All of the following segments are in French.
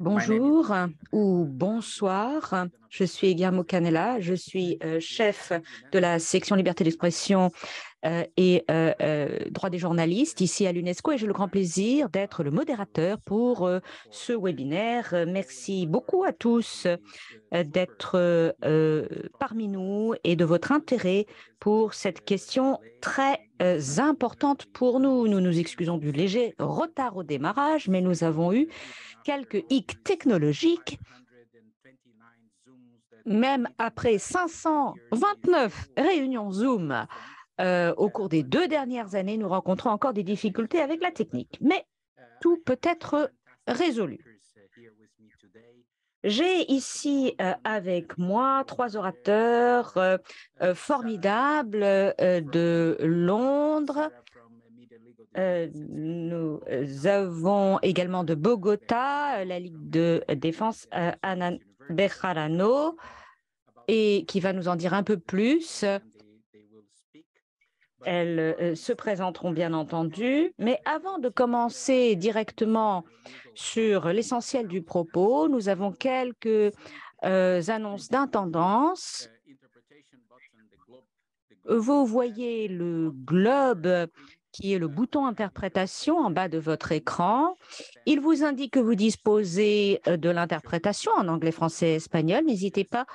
Bonjour ou bonsoir. Je suis Guillermo Canella. Je suis euh, chef de la section liberté d'expression euh, et euh, euh, droit des journalistes ici à l'UNESCO et j'ai le grand plaisir d'être le modérateur pour ce webinaire. Merci beaucoup à tous d'être parmi nous et de votre intérêt pour cette question très importante pour nous. Nous nous excusons du léger retard au démarrage, mais nous avons eu quelques hicks technologiques même après 529 réunions Zoom euh, au cours des deux dernières années, nous rencontrons encore des difficultés avec la technique. Mais tout peut être résolu. J'ai ici euh, avec moi trois orateurs euh, formidables de Londres. nous avons également de Bogota, la Ligue de défense Anan Bejarano, et qui va nous en dire un peu plus elles euh, se présenteront bien entendu, mais avant de commencer directement sur l'essentiel du propos, nous avons quelques euh, annonces d'intendance. Vous voyez le globe qui est le bouton interprétation en bas de votre écran. Il vous indique que vous disposez euh, de l'interprétation en anglais, français, et espagnol. N'hésitez pas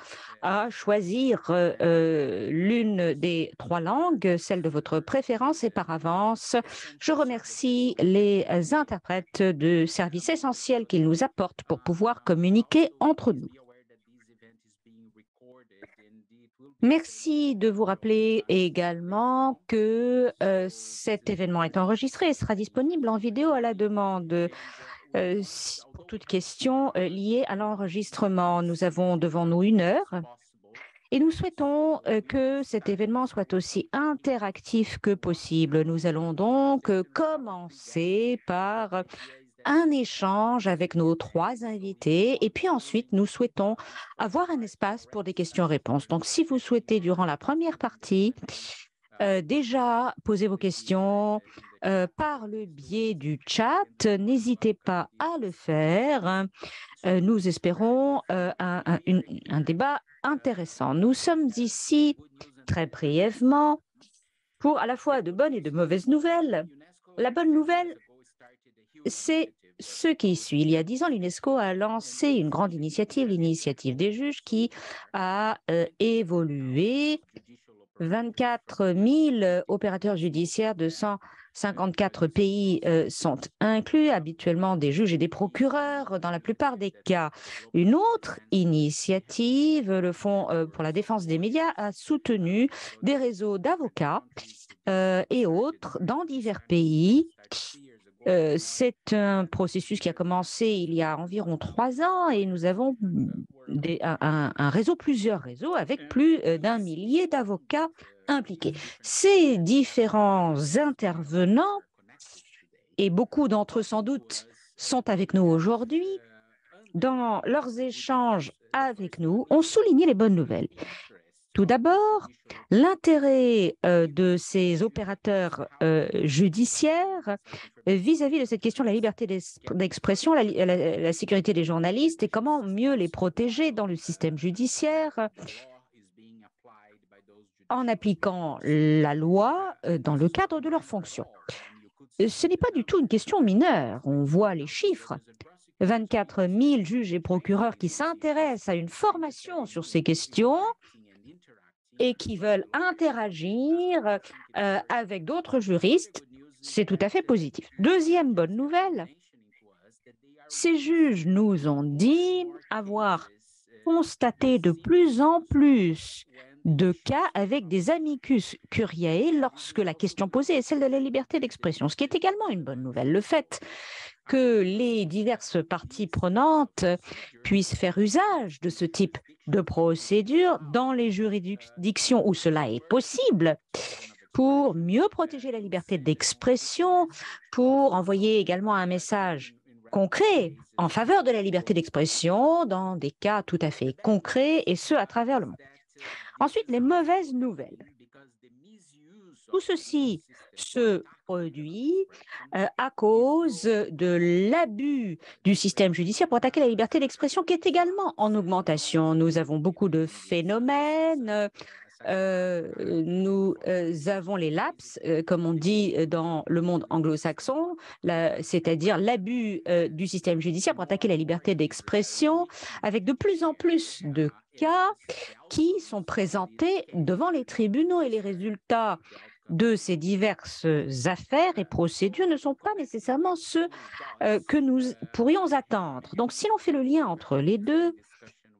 à choisir euh, euh, l'une des trois langues, celle de votre préférence et par avance. Je remercie les interprètes de service essentiels qu'ils nous apportent pour pouvoir communiquer entre nous. Merci de vous rappeler également que euh, cet événement est enregistré et sera disponible en vidéo à la demande. Euh, pour toute question euh, liée à l'enregistrement, nous avons devant nous une heure et nous souhaitons que cet événement soit aussi interactif que possible. Nous allons donc commencer par un échange avec nos trois invités. Et puis ensuite, nous souhaitons avoir un espace pour des questions-réponses. Donc, si vous souhaitez, durant la première partie, euh, déjà poser vos questions euh, par le biais du chat, n'hésitez pas à le faire. Euh, nous espérons un, un débat intéressant. Nous sommes ici très brièvement pour à la fois de bonnes et de mauvaises nouvelles. La bonne nouvelle, c'est ce qui suit. Il y a dix ans, l'UNESCO a lancé une grande initiative, l'initiative des juges, qui a euh, évolué 24 000 opérateurs judiciaires de 154 pays euh, sont inclus, habituellement des juges et des procureurs dans la plupart des cas. Une autre initiative, le Fonds euh, pour la défense des médias, a soutenu des réseaux d'avocats et autres dans divers pays euh, c'est un processus qui a commencé il y a environ trois ans et nous avons un, réseau, plusieurs réseaux, avec plus euh, d'un millier d'avocats impliqués. Ces différents intervenants, et beaucoup d'entre eux sans doute, sont avec nous aujourd'hui. Dans leurs échanges avec nous, ont souligné les bonnes nouvelles. Tout d'abord, l'intérêt euh, de ces opérateurs euh, judiciaires euh, vis-à-vis de cette question de la liberté d'expression, la, la, sécurité des journalistes et comment mieux les protéger dans le système judiciaire en appliquant la loi dans le cadre de leurs fonctions. Ce n'est pas du tout une question mineure, on voit les chiffres. 24 000 juges et procureurs qui s'intéressent à une formation sur ces questions et qui veulent interagir euh, avec d'autres juristes, c'est tout à fait positif. Deuxième bonne nouvelle, ces juges nous ont dit avoir constaté de plus en plus de cas avec des amicus curiae lorsque la question posée est celle de la liberté d'expression, ce qui est également une bonne nouvelle. Le fait que les diverses parties prenantes puissent faire usage de ce type de procédure dans les juridictions où cela est possible pour mieux protéger la liberté d'expression, pour envoyer également un message concret en faveur de la liberté d'expression dans des cas tout à fait concrets et ce à travers le monde. Ensuite, les mauvaises nouvelles. Tout ceci se produit euh, à cause de l'abus du système judiciaire pour attaquer la liberté d'expression qui est également en augmentation. Nous avons beaucoup de phénomènes. Euh, euh, nous avons les laps, comme on dit dans le monde anglo-saxon, c'est-à-dire l'abus du système judiciaire pour attaquer la liberté d'expression, avec de plus en plus de cas qui sont présentés devant les tribunaux et les résultats de ces diverses affaires et procédures ne sont pas nécessairement ceux euh, que nous pourrions attendre. Donc, si l'on fait le lien entre les deux,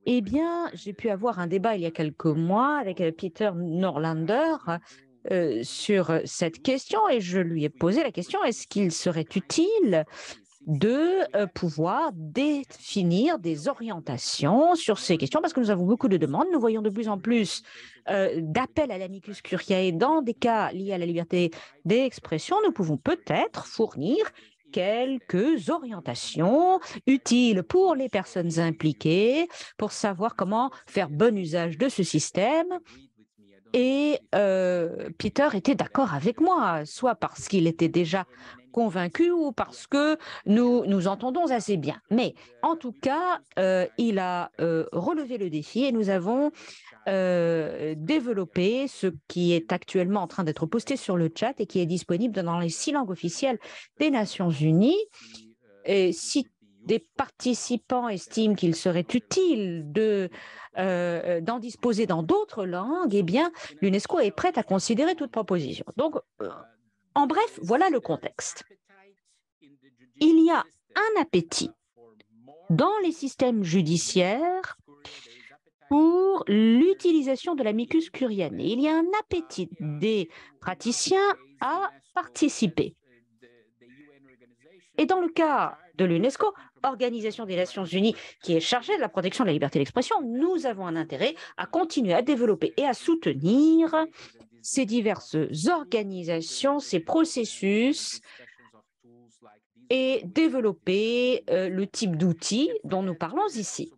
eh bien, j'ai pu avoir un débat il y a quelques mois avec euh, Peter Norlander euh, sur cette question et je lui ai posé la question est-ce qu'il serait utile de euh, pouvoir définir des orientations sur ces questions, parce que nous avons beaucoup de demandes. Nous voyons de plus en plus euh, d'appels à l'amicus curiae dans des cas liés à la liberté d'expression. Nous pouvons peut-être fournir quelques orientations utiles pour les personnes impliquées, pour savoir comment faire bon usage de ce système et euh, Peter était d'accord avec moi, soit parce qu'il était déjà convaincu ou parce que nous nous entendons assez bien. Mais en tout cas, euh, il a euh, relevé le défi et nous avons développé ce qui est actuellement en train d'être posté sur le chat et qui est disponible dans les six langues officielles des Nations Unies. Et des participants estiment qu'il serait utile euh, d'en disposer dans d'autres langues, eh bien, l'UNESCO est prête à considérer toute proposition. Donc, euh, en bref, voilà le contexte. Il y a un appétit dans les systèmes judiciaires pour l'utilisation de la micus et Il y a un appétit des praticiens à participer. Et dans le cas de l'UNESCO, Organisation des Nations Unies, qui est chargée de la protection de la liberté d'expression, nous avons un intérêt à continuer à développer et à soutenir ces diverses organisations, ces processus et développer euh, le type d'outils dont nous parlons ici.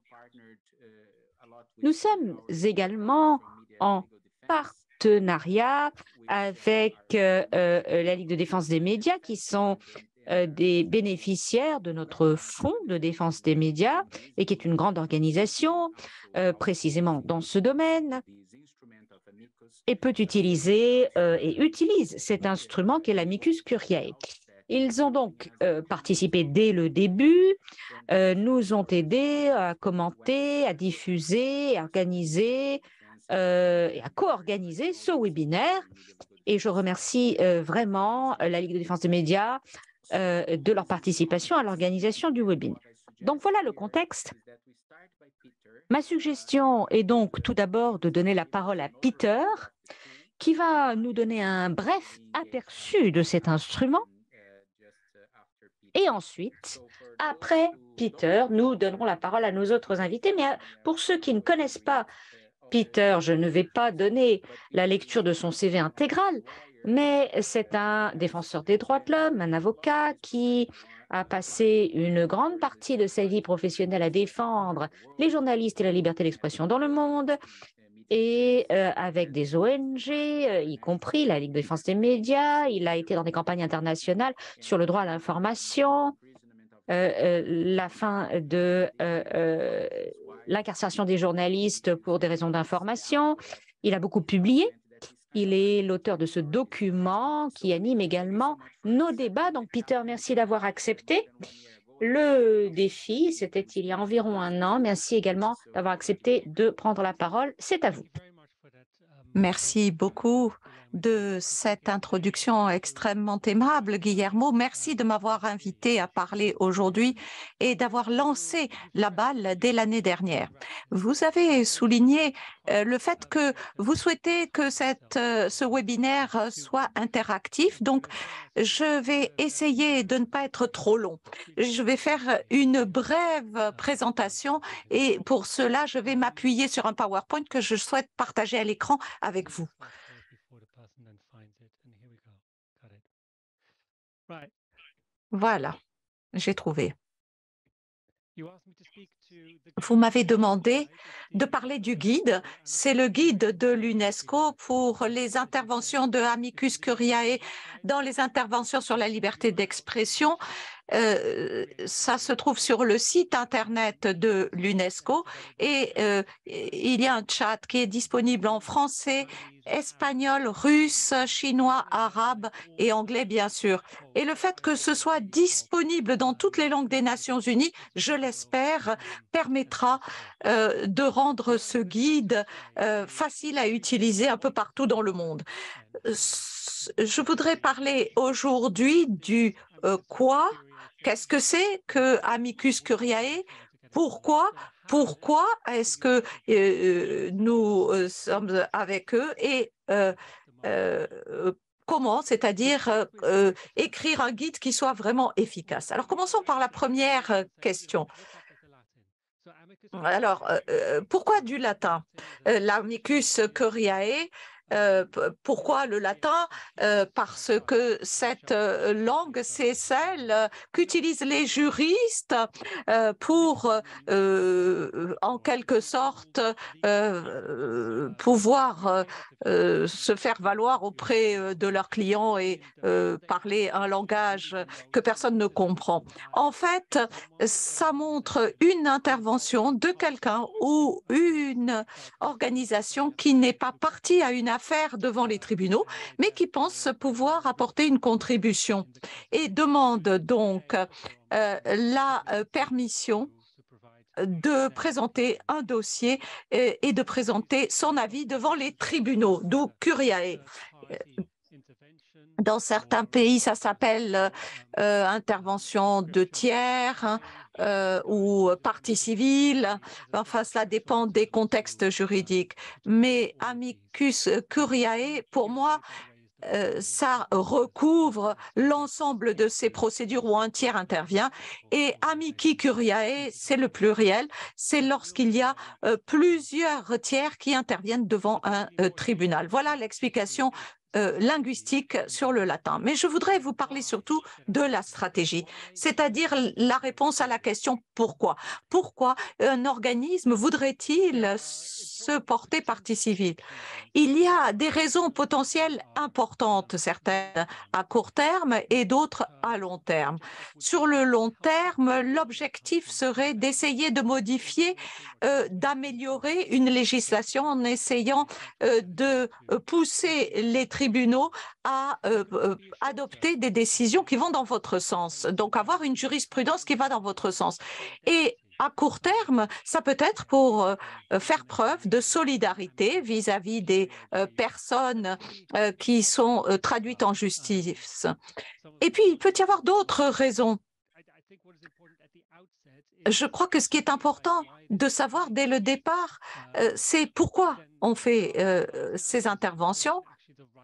Nous sommes également en partenariat avec euh, euh, la Ligue de défense des médias qui sont euh, des bénéficiaires de notre fonds de défense des médias et qui est une grande organisation euh, précisément dans ce domaine et peut utiliser euh, et utilise cet instrument qu'est l'amicus curiae. Ils ont donc participé dès le début, nous ont aidés à commenter, à diffuser, à organiser et à co-organiser ce webinaire. Et je remercie vraiment la Ligue de défense des médias, euh, de leur participation à l'organisation du webinaire. Donc voilà le contexte. Ma suggestion est donc tout d'abord de donner la parole à Peter, qui va nous donner un bref aperçu de cet instrument. Et ensuite, après Peter, nous donnerons la parole à nos autres invités. Mais euh, pour ceux qui ne connaissent pas Peter, je ne vais pas donner la lecture de son CV intégral, mais c'est un défenseur des droits de l'homme, un avocat qui a passé une grande partie de sa vie professionnelle à défendre les journalistes et la liberté d'expression dans le monde et euh, avec des ONG, euh, y compris la Ligue de défense des médias. Il a été dans des campagnes internationales sur le droit à l'information, euh, la fin de l'incarcération des journalistes pour des raisons d'information. Il a beaucoup publié il est l'auteur de ce document qui anime également nos débats. Donc, Peter, merci d'avoir accepté le défi. C'était il y a environ un an. Merci également d'avoir accepté de prendre la parole. C'est à vous. Merci beaucoup de cette introduction extrêmement aimable, Guillermo. Merci de m'avoir invité à parler aujourd'hui et d'avoir lancé la balle dès l'année dernière. Vous avez souligné euh, le fait que vous souhaitez que euh, ce webinaire soit interactif. Donc, je vais essayer de ne pas être trop long. Je vais faire une brève présentation et pour cela, je vais m'appuyer sur un PowerPoint que je souhaite partager à l'écran avec vous. Voilà, j'ai trouvé. Vous m'avez demandé de parler du guide. C'est le guide de l'UNESCO pour les interventions de Amicus Curiae dans les interventions sur la liberté d'expression euh, ça se trouve sur le site internet de l'UNESCO et euh, il y a un chat qui est disponible en français, espagnol, russe, chinois, arabe et anglais, bien sûr. Et le fait que ce soit disponible dans toutes les langues des Nations Unies, je l'espère, permettra euh, de rendre ce guide facile à utiliser un peu partout dans le monde. Je voudrais parler aujourd'hui du quoi Qu'est-ce que c'est que Amicus Curiae Pourquoi pourquoi est-ce que euh, euh, nous euh, sommes avec eux et comment, c'est-à-dire écrire un guide qui soit vraiment efficace. Alors commençons par la première question. Alors, pourquoi du latin L'amicus curiae euh, pourquoi le latin euh, Parce que cette euh, langue, c'est celle qu'utilisent les juristes pour, en quelque sorte, pouvoir se faire valoir auprès de leurs clients et parler un langage que personne ne comprend. En fait, ça montre une intervention de quelqu'un ou une organisation qui n'est pas partie à une faire devant les tribunaux, mais qui pensent pouvoir apporter une contribution et demande donc euh, la euh, permission de présenter un dossier et, de présenter son avis devant les tribunaux, d'où Curiae. Euh, dans certains pays, ça s'appelle intervention de tiers, hein, euh, ou partie civile. Enfin, cela dépend des contextes juridiques. Mais amicus curiae, pour moi, euh, ça recouvre l'ensemble de ces procédures où un tiers intervient. Et amici curiae, c'est le pluriel, c'est lorsqu'il y a euh, plusieurs tiers qui interviennent devant un euh, tribunal. Voilà l'explication euh, linguistique sur le latin. Mais je voudrais vous parler surtout de la stratégie, c'est-à-dire la réponse à la question pourquoi. Pourquoi un organisme voudrait-il se porter partie civile Il y a des raisons potentielles importantes, certaines à court terme et d'autres à long terme. Sur le long terme, l'objectif serait d'essayer de modifier, euh, d'améliorer une législation en essayant euh, de pousser les tribunaux à euh, euh, adopter des décisions qui vont dans votre sens, donc avoir une jurisprudence qui va dans votre sens. Et à court terme, ça peut être pour euh, faire preuve de solidarité vis-à-vis des personnes qui sont traduites en justice. Et puis, il peut y avoir d'autres raisons. Je crois que ce qui est important de savoir dès le départ, c'est pourquoi on fait ces interventions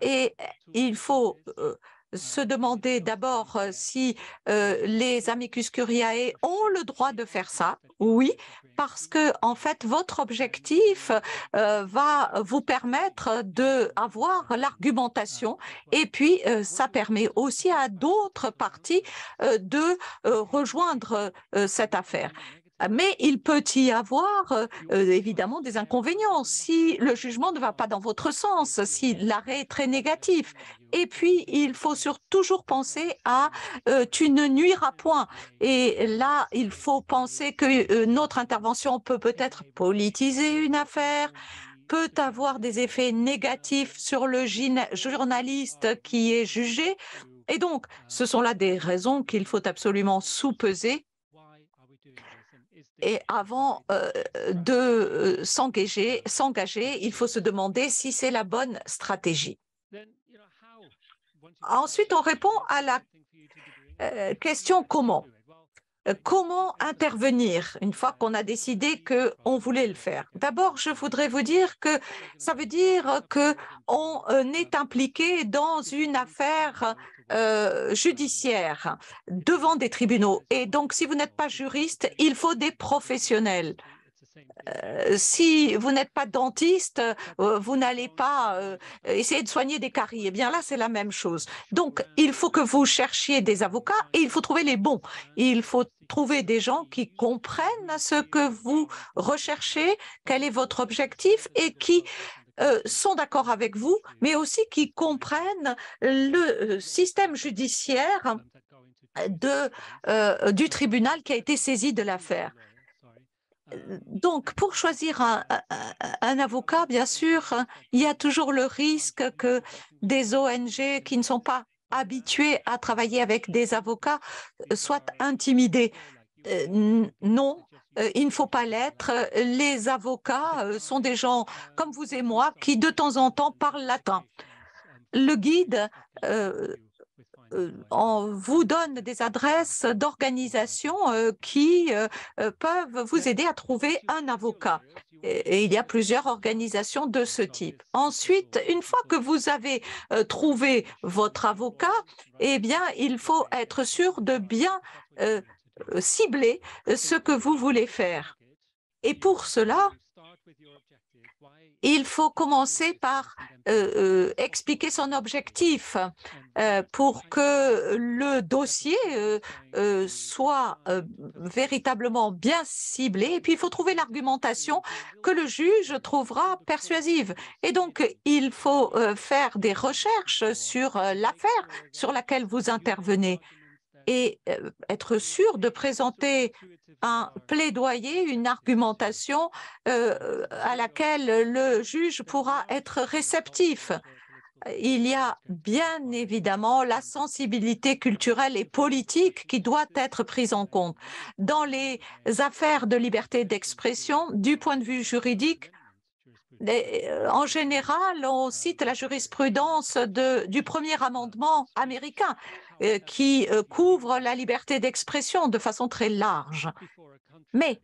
et il faut euh, se demander d'abord euh, si euh, les amicus curiae ont le droit de faire ça. Oui, parce que en fait votre objectif va vous permettre d'avoir l'argumentation et puis ça permet aussi à d'autres parties de rejoindre cette affaire. Ah, mais il peut y avoir euh, euh, évidemment des inconvénients si le jugement ne va pas dans votre sens, si l'arrêt est très négatif. Et puis, il faut toujours penser à euh, tu ne nuiras point. Et là, il faut penser que notre intervention peut peut-être politiser une affaire peut avoir des effets négatifs sur le journaliste qui est jugé. Et donc, ce sont là des raisons qu'il faut absolument sous-peser et avant euh, euh, de euh, s'engager, s'engager, il faut se demander si c'est la bonne stratégie. Ensuite, on répond à la question comment. comment intervenir une fois qu'on a décidé qu'on voulait le faire D'abord, je voudrais vous dire que ça veut dire qu'on est impliqué dans une affaire euh, judiciaire devant des tribunaux. Et donc, si vous n'êtes pas juriste, il faut des professionnels. Euh, si vous n'êtes pas dentiste, euh, vous n'allez pas essayer de soigner des caries. Eh bien là, c'est la même chose. Donc, il faut que vous cherchiez des avocats et il faut trouver les bons. Il faut trouver des gens qui comprennent ce que vous recherchez, quel est votre objectif et qui euh, sont d'accord avec vous, mais aussi qui comprennent le euh, système judiciaire euh, du tribunal qui a été saisi de l'affaire. Donc, pour choisir un, un, avocat, bien sûr, il y a toujours le risque que des ONG qui ne sont pas habituées à travailler avec des avocats soient intimidées. Euh, non, euh, il ne faut pas l'être. Les avocats euh, sont des gens comme vous et moi qui de temps en temps parlent latin. Le guide vous donne des adresses d'organisations qui peuvent vous aider à trouver un avocat. Et il y a plusieurs organisations de ce type. Ensuite, une fois que vous avez trouvé votre avocat, eh bien, il faut être sûr de bien euh, cibler euh, ce que vous voulez faire. Et pour cela, il faut commencer par euh, expliquer son objectif pour que le dossier soit véritablement bien ciblé. Et puis, il faut trouver l'argumentation que le juge trouvera persuasive. Et donc, il faut faire des recherches sur l'affaire sur laquelle vous intervenez et euh, être sûr de présenter un plaidoyer, une argumentation euh, à laquelle le juge pourra être réceptif. Il y a bien évidemment la sensibilité culturelle et politique qui doit être prise en compte. Dans les affaires de liberté d'expression, du point de vue juridique, euh, en général, on cite la jurisprudence du premier amendement américain. Euh, qui euh, couvre la liberté d'expression de façon très large. Mais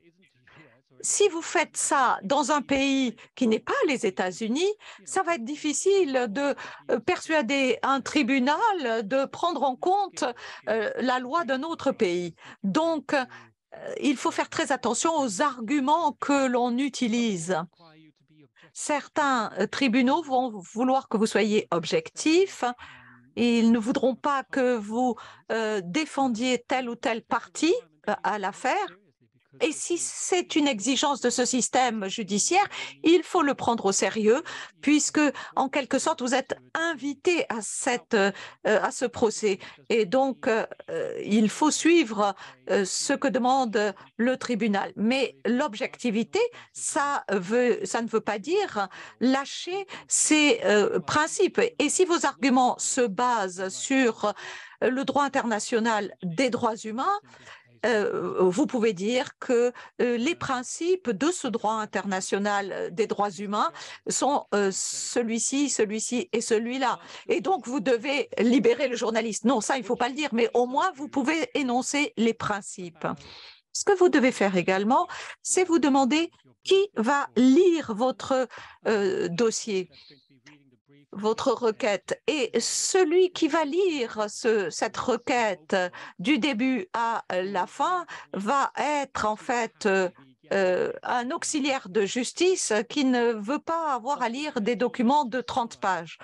si vous faites ça dans un pays qui n'est pas les États-Unis, ça va être difficile de euh, persuader un tribunal de prendre en compte la loi d'un autre pays. Donc, il faut faire très attention aux arguments que l'on utilise. Certains tribunaux vont vouloir que vous soyez objectif, ils ne voudront pas que vous euh, défendiez telle ou telle partie euh, à l'affaire. Et si c'est une exigence de ce système judiciaire, il faut le prendre au sérieux, puisque en quelque sorte vous êtes invité à, cette, euh, à ce procès. Et donc euh, il faut suivre euh, ce que demande le tribunal. Mais l'objectivité, ça, ça ne veut pas dire lâcher ces principes. Et si vos arguments se basent sur le droit international des droits humains, euh, vous pouvez dire que euh, les principes de ce droit international euh, des droits humains sont celui-ci, celui-ci et celui-là. Et donc, vous devez libérer le journaliste. Non, ça, il ne faut pas le dire, mais au moins, vous pouvez énoncer les principes. Ce que vous devez faire également, c'est vous demander qui va lire votre dossier votre requête et celui qui va lire ce, cette requête du début à la fin va être en fait euh, euh, un auxiliaire de justice qui ne veut pas avoir à lire des documents de 30 pages.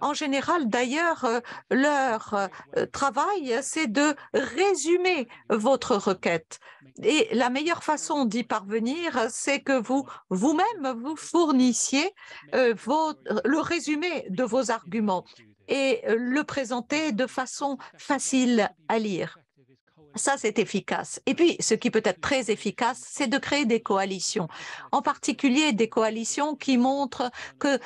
En général, d'ailleurs, euh, leur euh, euh, travail, c'est de résumer votre requête. Et la meilleure façon d'y parvenir, c'est que vous vous-même vous fournissiez le résumé de vos arguments et le présenter de façon facile à lire. Ça, c'est efficace. Et puis, ce qui peut être très efficace, c'est de créer des coalitions, en particulier des coalitions qui montrent que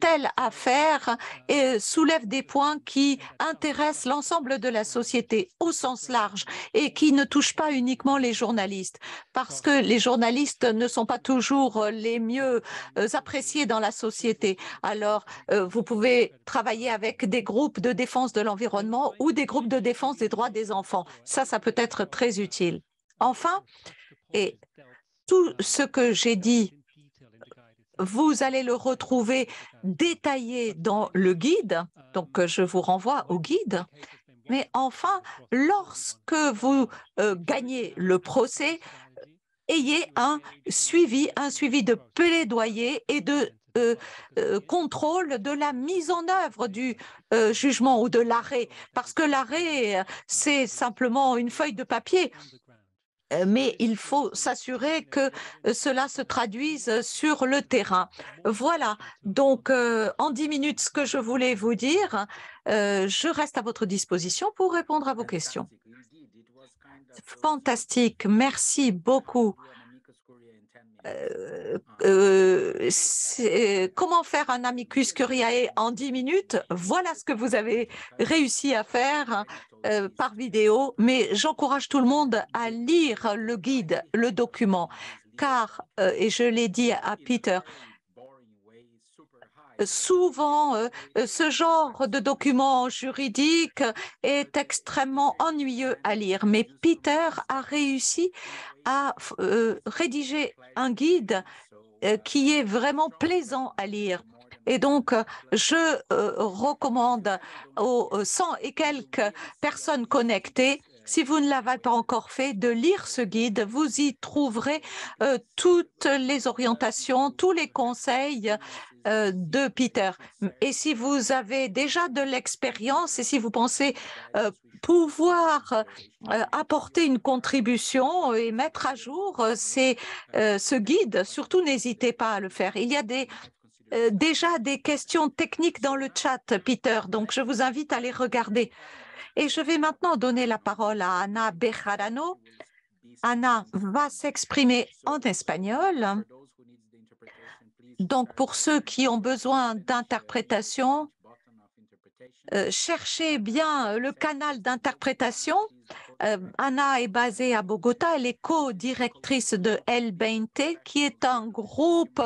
telle affaire euh, soulève des points qui intéressent l'ensemble de la société au sens large et qui ne touchent pas uniquement les journalistes, parce que les journalistes ne sont pas toujours euh, les mieux euh, appréciés dans la société. Alors, vous pouvez travailler avec des groupes de défense de l'environnement ou des groupes de défense des droits des enfants. Ça, ça peut être très utile. Enfin, et tout ce que j'ai dit, vous allez le retrouver détaillé dans le guide, donc je vous renvoie au guide. Mais enfin, lorsque vous euh, gagnez le procès, ayez un suivi, un suivi de plaidoyer et de euh, euh, contrôle de la mise en œuvre du euh, jugement ou de l'arrêt, parce que l'arrêt, c'est simplement une feuille de papier mais il faut s'assurer que cela se traduise sur le terrain. Voilà, donc en dix minutes, ce que je voulais vous dire, je reste à votre disposition pour répondre à vos questions. Fantastique, merci beaucoup. Euh, euh, comment faire un amicus curiae en 10 minutes Voilà ce que vous avez réussi à faire euh, par vidéo, mais j'encourage tout le monde à lire le guide, le document, car, et je l'ai dit à Peter, souvent, euh, euh, ce genre de document juridique est extrêmement ennuyeux à lire, mais Peter a réussi à euh, rédiger un guide qui est vraiment plaisant à lire. Et donc, je recommande aux 100 et quelques personnes connectées si vous ne l'avez pas encore fait, de lire ce guide. Vous y trouverez euh, toutes les orientations, tous les conseils euh, de Peter. Et si vous avez déjà de l'expérience et si vous pensez euh, pouvoir apporter une contribution et mettre à jour ces, ce guide, surtout n'hésitez pas à le faire. Il y a des déjà des questions techniques dans le chat, Peter, donc je vous invite à les regarder. Et je vais maintenant donner la parole à Anna Bejarano. Anna va s'exprimer en espagnol. Donc, pour ceux qui ont besoin d'interprétation, euh, cherchez bien le canal d'interprétation euh, Anna est basée à Bogota. Elle est co-directrice de LBNT, qui est un groupe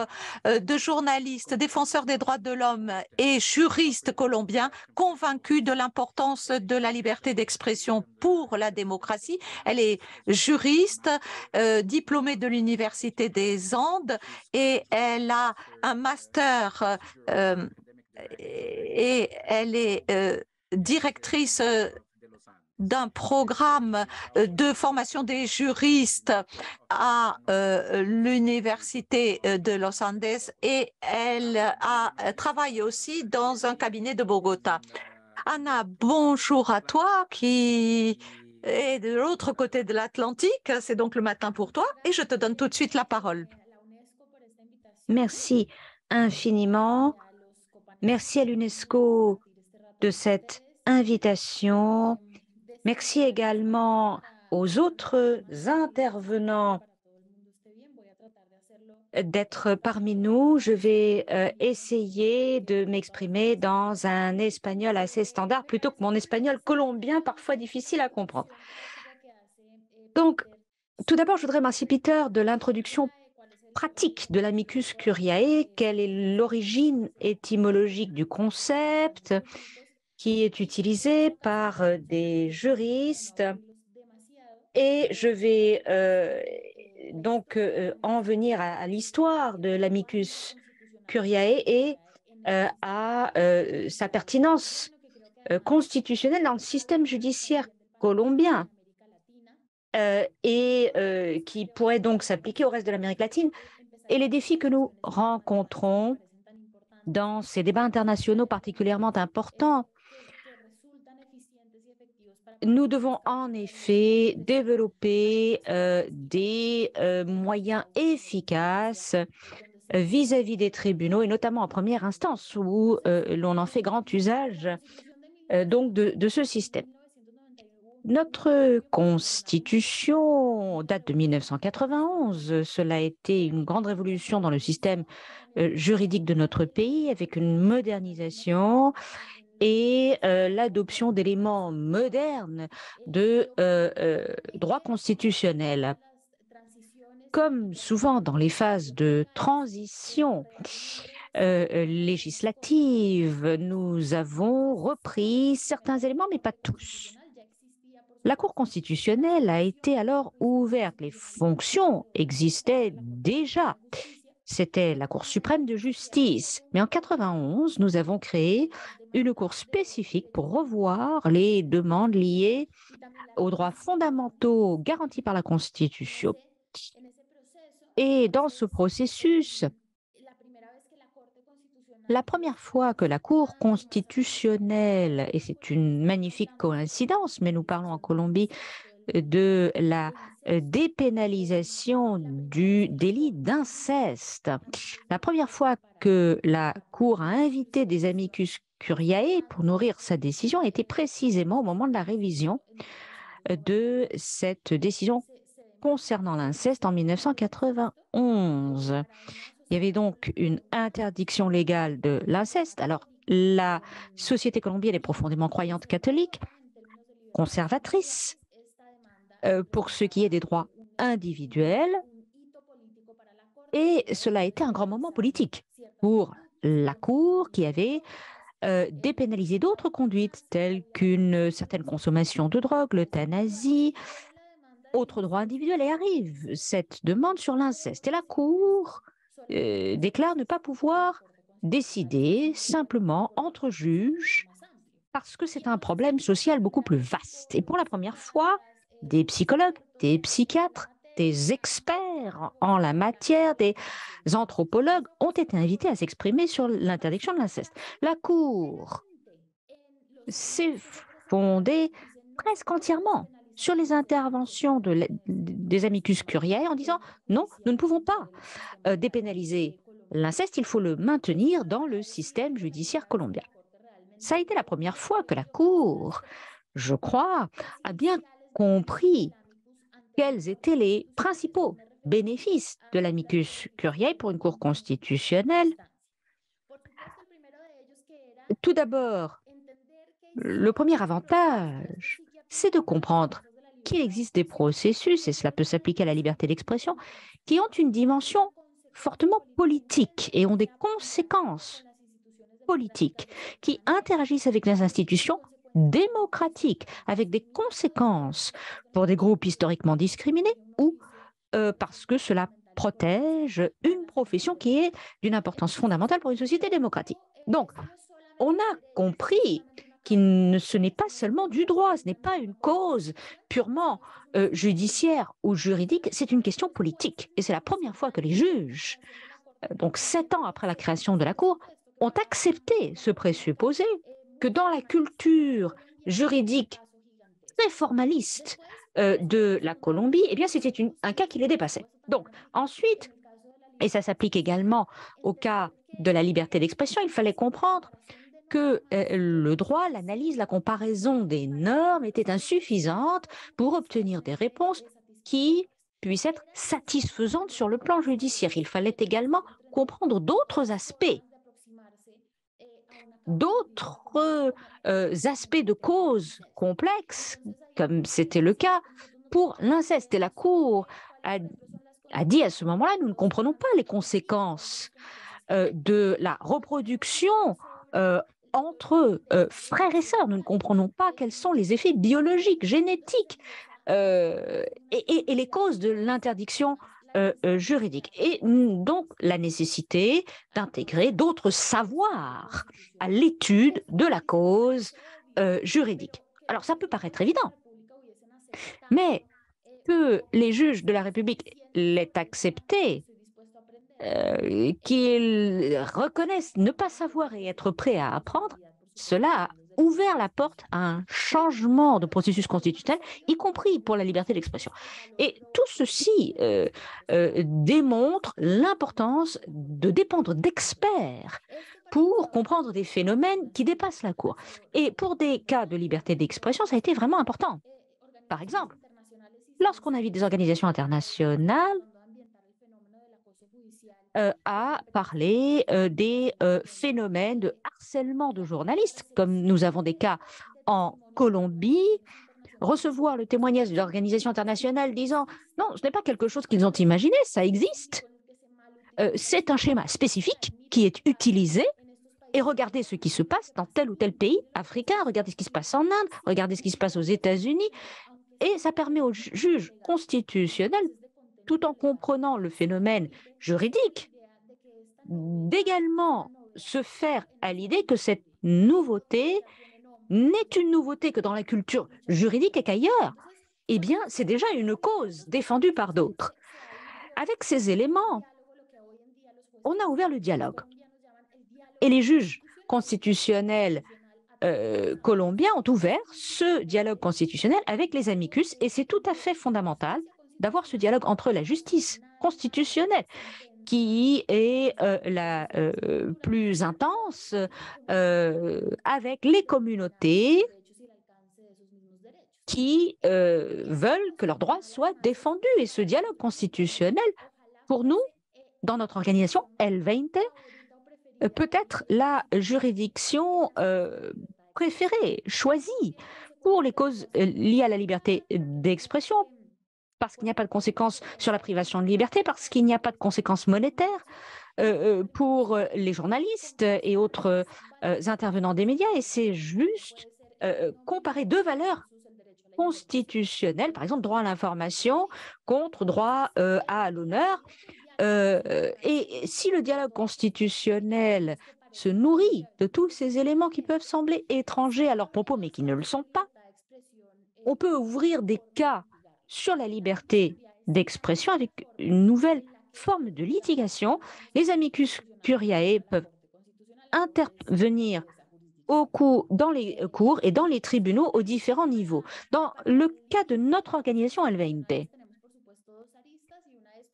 euh, de journalistes, défenseurs des droits de l'homme et juristes colombiens convaincus de l'importance de la liberté d'expression pour la démocratie. Elle est juriste, euh, diplômée de l'Université des Andes et elle a un master et elle est directrice d'un programme euh, de formation des juristes à euh, l'université euh, de Los Andes et elle a, travaillé aussi dans un cabinet de Bogota. Anna, bonjour à toi qui est de l'autre côté de l'Atlantique. C'est donc le matin pour toi et je te donne tout de suite la parole. Merci infiniment. Merci à l'UNESCO de cette invitation Merci également aux autres intervenants d'être parmi nous. Je vais euh, essayer de m'exprimer dans un espagnol assez standard plutôt que mon espagnol colombien, parfois difficile à comprendre. Donc, tout d'abord, je voudrais remercier Peter de l'introduction pratique de l'amicus curiae, quelle est l'origine étymologique du concept, qui est utilisé par euh, des juristes et je vais euh, donc euh, en venir à, l'histoire de l'amicus curiae et à sa pertinence constitutionnelle dans le système judiciaire colombien et qui pourrait donc s'appliquer au reste de l'Amérique latine et les défis que nous rencontrons dans ces débats internationaux particulièrement importants nous devons en effet développer euh, des euh, moyens efficaces vis-à-vis des tribunaux, et notamment en première instance, où euh, l'on en fait grand usage donc de, de, ce système. Notre constitution date de 1991. Cela a été une grande révolution dans le système juridique de notre pays, avec une modernisation et euh, l'adoption d'éléments modernes de euh, euh, droit constitutionnel. Comme souvent dans les phases de transition, législative. Nous avons repris certains éléments, mais pas tous. La Cour constitutionnelle a été alors ouverte. Les fonctions existaient déjà. C'était la Cour suprême de justice. Mais en 91, nous avons créé une cour spécifique pour revoir les demandes liées aux droits fondamentaux garantis par la Constitution. Et dans ce processus, la première fois que la Cour constitutionnelle, et c'est une magnifique coïncidence, mais nous parlons en Colombie de la euh, dépénalisation du délit d'inceste. La première fois que la Cour a invité des amicus curiae pour nourrir sa décision était précisément au moment de la révision euh, de cette décision concernant l'inceste en 1991. Il y avait donc une interdiction légale de l'inceste. Alors, la société colombienne est profondément croyante catholique, conservatrice, euh, pour ce qui est des droits individuels. Et cela a été un grand moment politique pour la Cour qui avait euh, dépénalisé d'autres conduites telles qu'une certaine consommation de drogue, l'euthanasie, autres droits individuels. Et arrive cette demande sur l'inceste. Et la Cour euh, déclare ne pas pouvoir décider simplement entre juges parce que c'est un problème social beaucoup plus vaste. Et pour la première fois, des psychologues, des psychiatres, des experts en la matière, des anthropologues ont été invités à s'exprimer sur l'interdiction de l'inceste. La Cour s'est fondée presque entièrement sur les interventions des amicus curiae en disant non, nous ne pouvons pas euh, dépénaliser l'inceste, il faut le maintenir dans le système judiciaire colombien. Ça a été la première fois que la Cour, je crois, a bien compris quels étaient les principaux bénéfices de l'amicus curiae pour une Cour constitutionnelle. Tout d'abord, le premier avantage, c'est de comprendre qu'il existe des processus, et cela peut s'appliquer à la liberté d'expression, qui ont une dimension fortement politique et ont des conséquences politiques qui interagissent avec les institutions démocratique, avec des conséquences pour des groupes historiquement discriminés ou euh, parce que cela protège une profession qui est d'une importance fondamentale pour une société démocratique. Donc, on a compris que ce n'est pas seulement du droit, ce n'est pas une cause purement euh, judiciaire ou juridique, c'est une question politique. Et c'est la première fois que les juges, euh, donc sept ans après la création de la Cour, ont accepté ce présupposé que dans la culture juridique très formaliste euh, de la Colombie, eh bien, c'était un cas qui les dépassait. Donc, ensuite, et ça s'applique également au cas de la liberté d'expression, il fallait comprendre que euh, le droit, l'analyse, la comparaison des normes étaient insuffisantes pour obtenir des réponses qui puissent être satisfaisantes sur le plan judiciaire. Il fallait également comprendre d'autres aspects d'autres euh, aspects de causes complexes, comme c'était le cas pour l'inceste. Et la Cour a, dit à ce moment-là, nous ne comprenons pas les conséquences euh, de la reproduction euh, entre frères et sœurs. Nous ne comprenons pas quels sont les effets biologiques, génétiques et, les causes de l'interdiction euh, euh, juridique. Et donc la nécessité d'intégrer d'autres savoirs à l'étude de la cause euh, juridique. Alors ça peut paraître évident, mais que les juges de la République l'aient accepté, qu'ils reconnaissent ne pas savoir et être prêts à apprendre, cela ouvert la porte à un changement de processus constitutionnel, y compris pour la liberté d'expression. Et tout ceci euh, euh, démontre l'importance de dépendre d'experts pour comprendre des phénomènes qui dépassent la Cour. Et pour des cas de liberté d'expression, ça a été vraiment important. Par exemple, lorsqu'on a des organisations internationales euh, à parler euh, des euh, phénomènes de harcèlement de journalistes, comme nous avons des cas en Colombie. Recevoir le témoignage d'organisations internationales internationale disant non, ce n'est pas quelque chose qu'ils ont imaginé, ça existe. C'est un schéma spécifique qui est utilisé et regardez ce qui se passe dans tel ou tel pays africain, regardez ce qui se passe en Inde, regardez ce qui se passe aux États-Unis. Et ça permet aux juges constitutionnels tout en comprenant le phénomène juridique, d'également se faire à l'idée que cette nouveauté n'est une nouveauté que dans la culture juridique et qu'ailleurs, eh bien, c'est déjà une cause défendue par d'autres. Avec ces éléments, on a ouvert le dialogue. Et les juges constitutionnels euh, colombiens ont ouvert ce dialogue constitutionnel avec les amicus, et c'est tout à fait fondamental d'avoir ce dialogue entre la justice constitutionnelle qui est euh, la euh, plus intense euh, avec les communautés qui veulent que leurs droits soient défendus. Et ce dialogue constitutionnel, pour nous, dans notre organisation, l 20, peut être la juridiction préférée, choisie pour les causes liées à la liberté d'expression, parce qu'il n'y a pas de conséquences sur la privation de liberté, parce qu'il n'y a pas de conséquences monétaires euh, euh, pour euh, les journalistes et autres intervenants des médias. Et c'est juste comparer deux valeurs constitutionnelles, par exemple droit à l'information contre droit à l'honneur. et si le dialogue constitutionnel se nourrit de tous ces éléments qui peuvent sembler étrangers à leurs propos, mais qui ne le sont pas, on peut ouvrir des cas sur la liberté d'expression avec une nouvelle forme de litigation. Les amicus curiae peuvent intervenir au dans les cours et dans les tribunaux aux différents niveaux. Dans le cas de notre organisation Alveinte,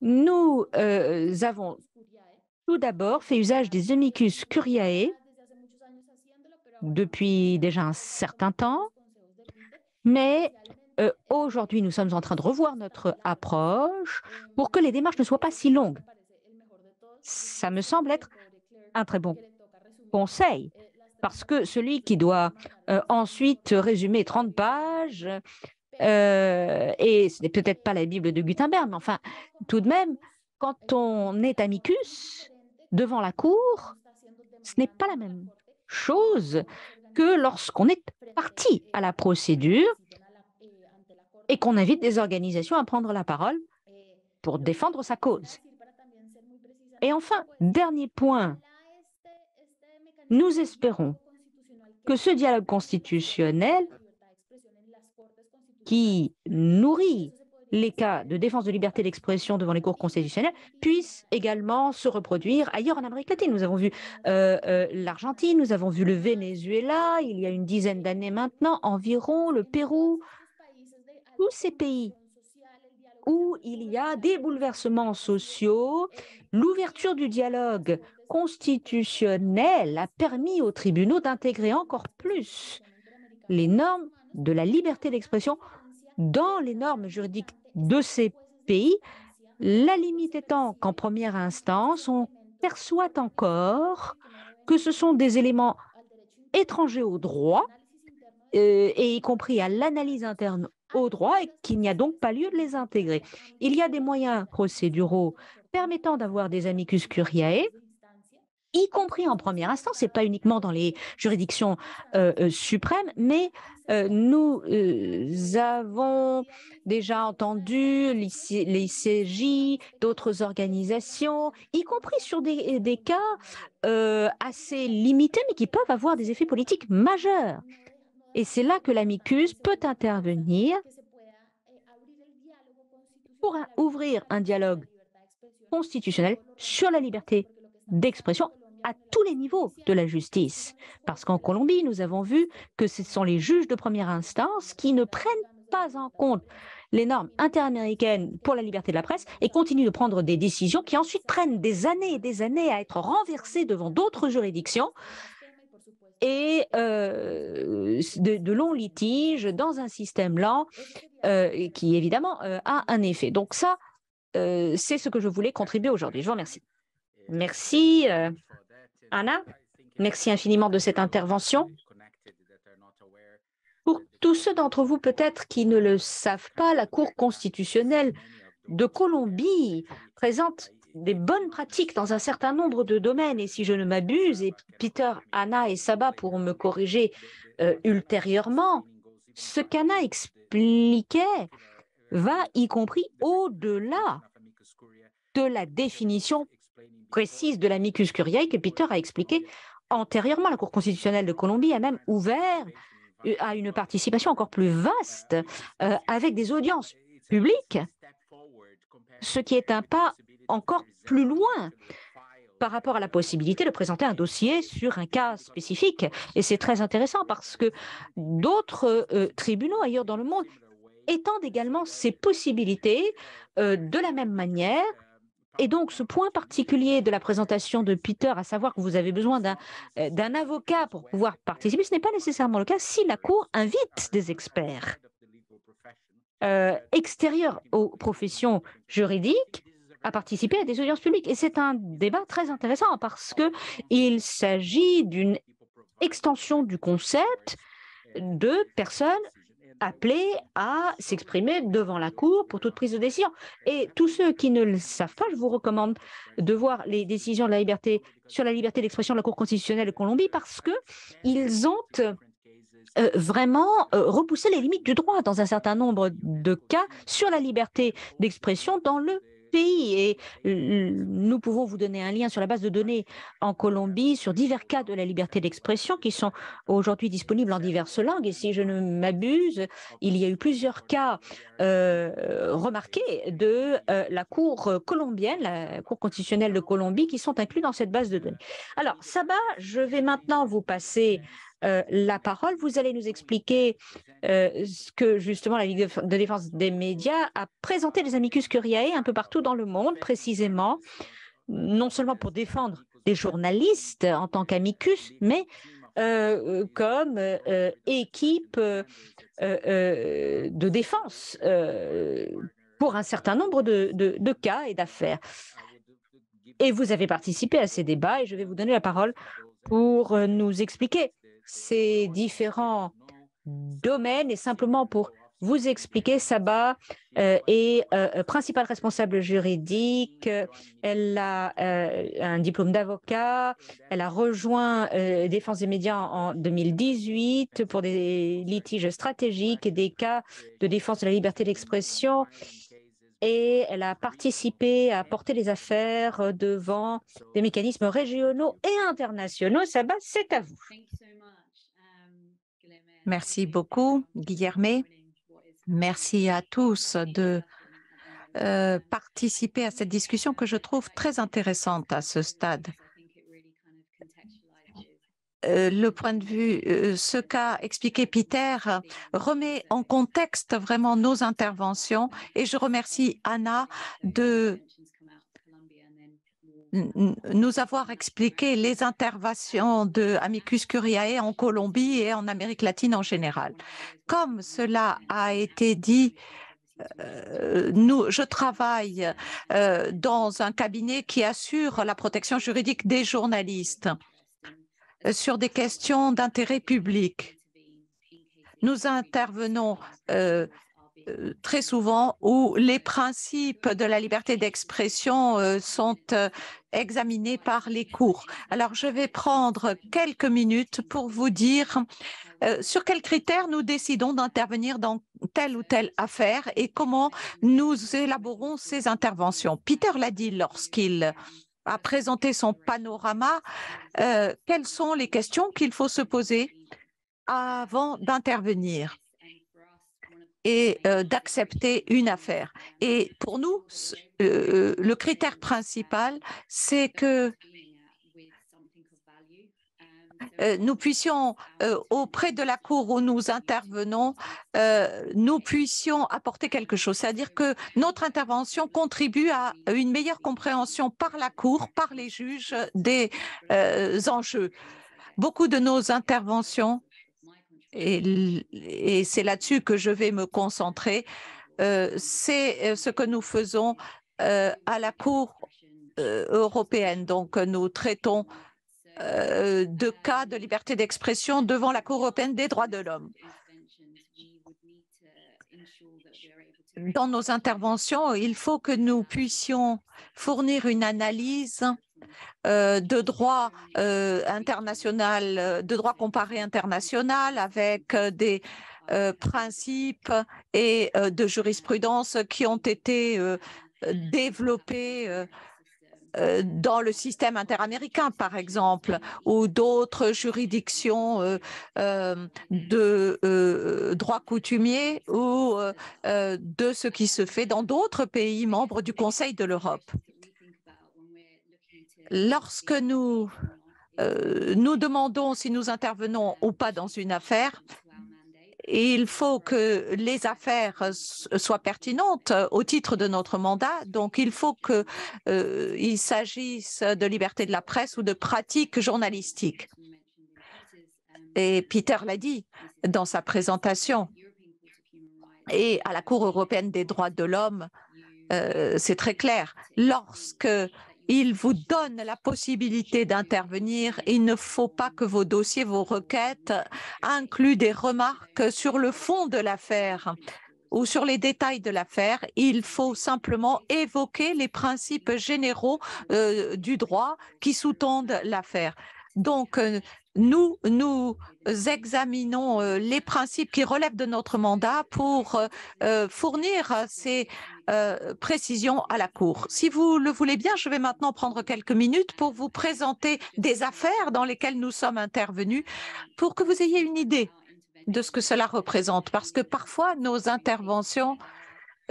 nous euh, avons tout d'abord fait usage des amicus curiae depuis déjà un certain temps, mais euh, aujourd'hui, nous sommes en train de revoir notre approche pour que les démarches ne soient pas si longues. Ça me semble être un très bon conseil, parce que celui qui doit euh, ensuite résumer 30 pages, euh, et ce n'est peut-être pas la Bible de Gutenberg, mais enfin, tout de même, quand on est amicus devant la cour, ce n'est pas la même chose que lorsqu'on est parti à la procédure et qu'on invite des organisations à prendre la parole pour défendre sa cause. Et enfin, dernier point, nous espérons que ce dialogue constitutionnel qui nourrit les cas de défense de liberté d'expression devant les cours constitutionnels puisse également se reproduire ailleurs en Amérique latine. Nous avons vu euh, euh, l'Argentine, nous avons vu le Venezuela il y a une dizaine d'années maintenant environ, le Pérou, ces pays où il y a des bouleversements sociaux, l'ouverture du dialogue constitutionnel a permis aux tribunaux d'intégrer encore plus les normes de la liberté d'expression dans les normes juridiques de ces pays, la limite étant qu'en première instance, on perçoit encore que ce sont des éléments étrangers au droit, euh, et y compris à l'analyse interne au droit et qu'il n'y a donc pas lieu de les intégrer. Il y a des moyens procéduraux permettant d'avoir des amicus curiae, y compris en première instance, et pas uniquement dans les juridictions euh, euh, suprêmes, mais euh, nous avons déjà entendu les CJ, d'autres organisations, y compris sur des cas assez limités, mais qui peuvent avoir des effets politiques majeurs. Et c'est là que l'amicus peut intervenir pour ouvrir un dialogue constitutionnel sur la liberté d'expression à tous les niveaux de la justice. Parce qu'en Colombie, nous avons vu que ce sont les juges de première instance qui ne prennent pas en compte les normes interaméricaines pour la liberté de la presse et continuent de prendre des décisions qui ensuite prennent des années et des années à être renversées devant d'autres juridictions et de, longs litiges dans un système lent qui évidemment a un effet. Donc ça, c'est ce que je voulais contribuer aujourd'hui. Je vous remercie. Merci euh, Anna. Merci infiniment de cette intervention. Pour tous ceux d'entre vous peut-être qui ne le savent pas, la Cour constitutionnelle de Colombie présente des bonnes pratiques dans un certain nombre de domaines. Et si je ne m'abuse, et Peter, Anna et Saba pourront me corriger euh, ultérieurement, ce qu'Anna expliquait va y compris au-delà de la définition précise de l'amicus curiae que Peter a expliqué antérieurement. La Cour constitutionnelle de Colombie a même ouvert euh, à une participation encore plus vaste euh, avec des audiences publiques, ce qui est un pas encore plus loin par rapport à la possibilité de présenter un dossier sur un cas spécifique. Et c'est très intéressant parce que d'autres euh, tribunaux ailleurs dans le monde étendent également ces possibilités euh, de la même manière. Et donc ce point particulier de la présentation de Peter, à savoir que vous avez besoin d'un euh, avocat pour pouvoir participer, ce n'est pas nécessairement le cas si la Cour invite des experts extérieurs aux professions juridiques à participer à des audiences publiques. Et c'est un débat très intéressant parce qu'il s'agit d'une extension du concept de personnes appelées à s'exprimer devant la Cour pour toute prise de décision. Et tous ceux qui ne le savent pas, je vous recommande de voir les décisions de la liberté, sur la liberté d'expression de la Cour constitutionnelle de Colombie parce qu'ils ont euh, vraiment euh, repoussé les limites du droit dans un certain nombre de cas sur la liberté d'expression dans le pays. Et nous pouvons vous donner un lien sur la base de données en Colombie sur divers cas de la liberté d'expression qui sont aujourd'hui disponibles en diverses langues. Et si je ne m'abuse, il y a eu plusieurs cas euh, remarqués de euh, la Cour colombienne, la Cour constitutionnelle de Colombie, qui sont inclus dans cette base de données. Alors, Sabah, je vais maintenant vous passer euh, la parole. Vous allez nous expliquer euh, ce que justement la Ligue de, défense des médias a présenté les amicus curiae un peu partout dans le monde, précisément, non seulement pour défendre des journalistes en tant qu'amicus, mais euh, comme équipe de défense pour un certain nombre de cas et d'affaires. Et vous avez participé à ces débats et je vais vous donner la parole pour nous expliquer ces différents domaines et simplement pour vous expliquer, Saba euh, est euh, euh, principale responsable juridique, elle a un diplôme d'avocat, elle a rejoint Défense des médias en 2018 pour des litiges stratégiques et des cas de défense de la liberté d'expression et elle a participé à porter les affaires euh, devant des mécanismes régionaux et internationaux. Saba, c'est à vous. Um, Merci beaucoup, Guillermé. Merci à tous de euh, participer à cette discussion que je trouve très intéressante à ce stade. Euh, le point de vue, euh, ce qu'a expliqué Peter remet en contexte vraiment nos interventions et je remercie Anna de nous avoir expliqué les interventions de Amicus Curiae en Colombie et en Amérique latine en général. Comme cela a été dit, euh, nous, je travaille dans un cabinet qui assure la protection juridique des journalistes sur des questions d'intérêt public. Nous intervenons euh, euh, très souvent où les principes de la liberté d'expression euh, sont examinés par les cours. Alors, je vais prendre quelques minutes pour vous dire sur quels critères nous décidons d'intervenir dans telle ou telle affaire et comment nous élaborons ces interventions. Peter l'a dit lorsqu'il a présenté son panorama, euh, quelles sont les questions qu'il faut se poser avant d'intervenir et euh, d'accepter une affaire. Et pour nous, euh, le critère principal, c'est que euh, nous puissions, euh, auprès de la Cour où nous intervenons, euh, nous puissions apporter quelque chose. C'est-à-dire que notre intervention contribue à une meilleure compréhension par la Cour, par les juges, des enjeux. Beaucoup de nos interventions, et, c'est là-dessus que je vais me concentrer, c'est ce que nous faisons à la Cour européenne. Donc, nous traitons euh, de cas de liberté d'expression devant la Cour européenne des droits de l'homme. Dans nos interventions, il faut que nous puissions fournir une analyse euh, de droit euh, international, de droit comparé international avec des principes et de jurisprudence qui ont été développés euh, dans le système interaméricain, par exemple, ou d'autres juridictions euh, euh, de droits droit coutumier ou de ce qui se fait dans d'autres pays membres du Conseil de l'Europe. Lorsque nous nous demandons si nous intervenons ou pas dans une affaire, il faut que les affaires soient pertinentes euh, au titre de notre mandat. Donc, il faut qu'il euh, s'agisse de liberté de la presse ou de pratiques journalistiques. Et Peter l'a dit dans sa présentation. Et à la Cour européenne des droits de l'homme, euh, c'est très clair. Lorsque il vous donne la possibilité d'intervenir. Il ne faut pas que vos dossiers, vos requêtes incluent des remarques sur le fond de l'affaire ou sur les détails de l'affaire. Il faut simplement évoquer les principes généraux euh, du droit qui sous-tendent l'affaire. Donc, euh, nous, nous examinons euh, les principes qui relèvent de notre mandat pour euh, fournir ces précisions à la Cour. Si vous le voulez bien, je vais maintenant prendre quelques minutes pour vous présenter des affaires dans lesquelles nous sommes intervenus pour que vous ayez une idée de ce que cela représente, parce que parfois nos interventions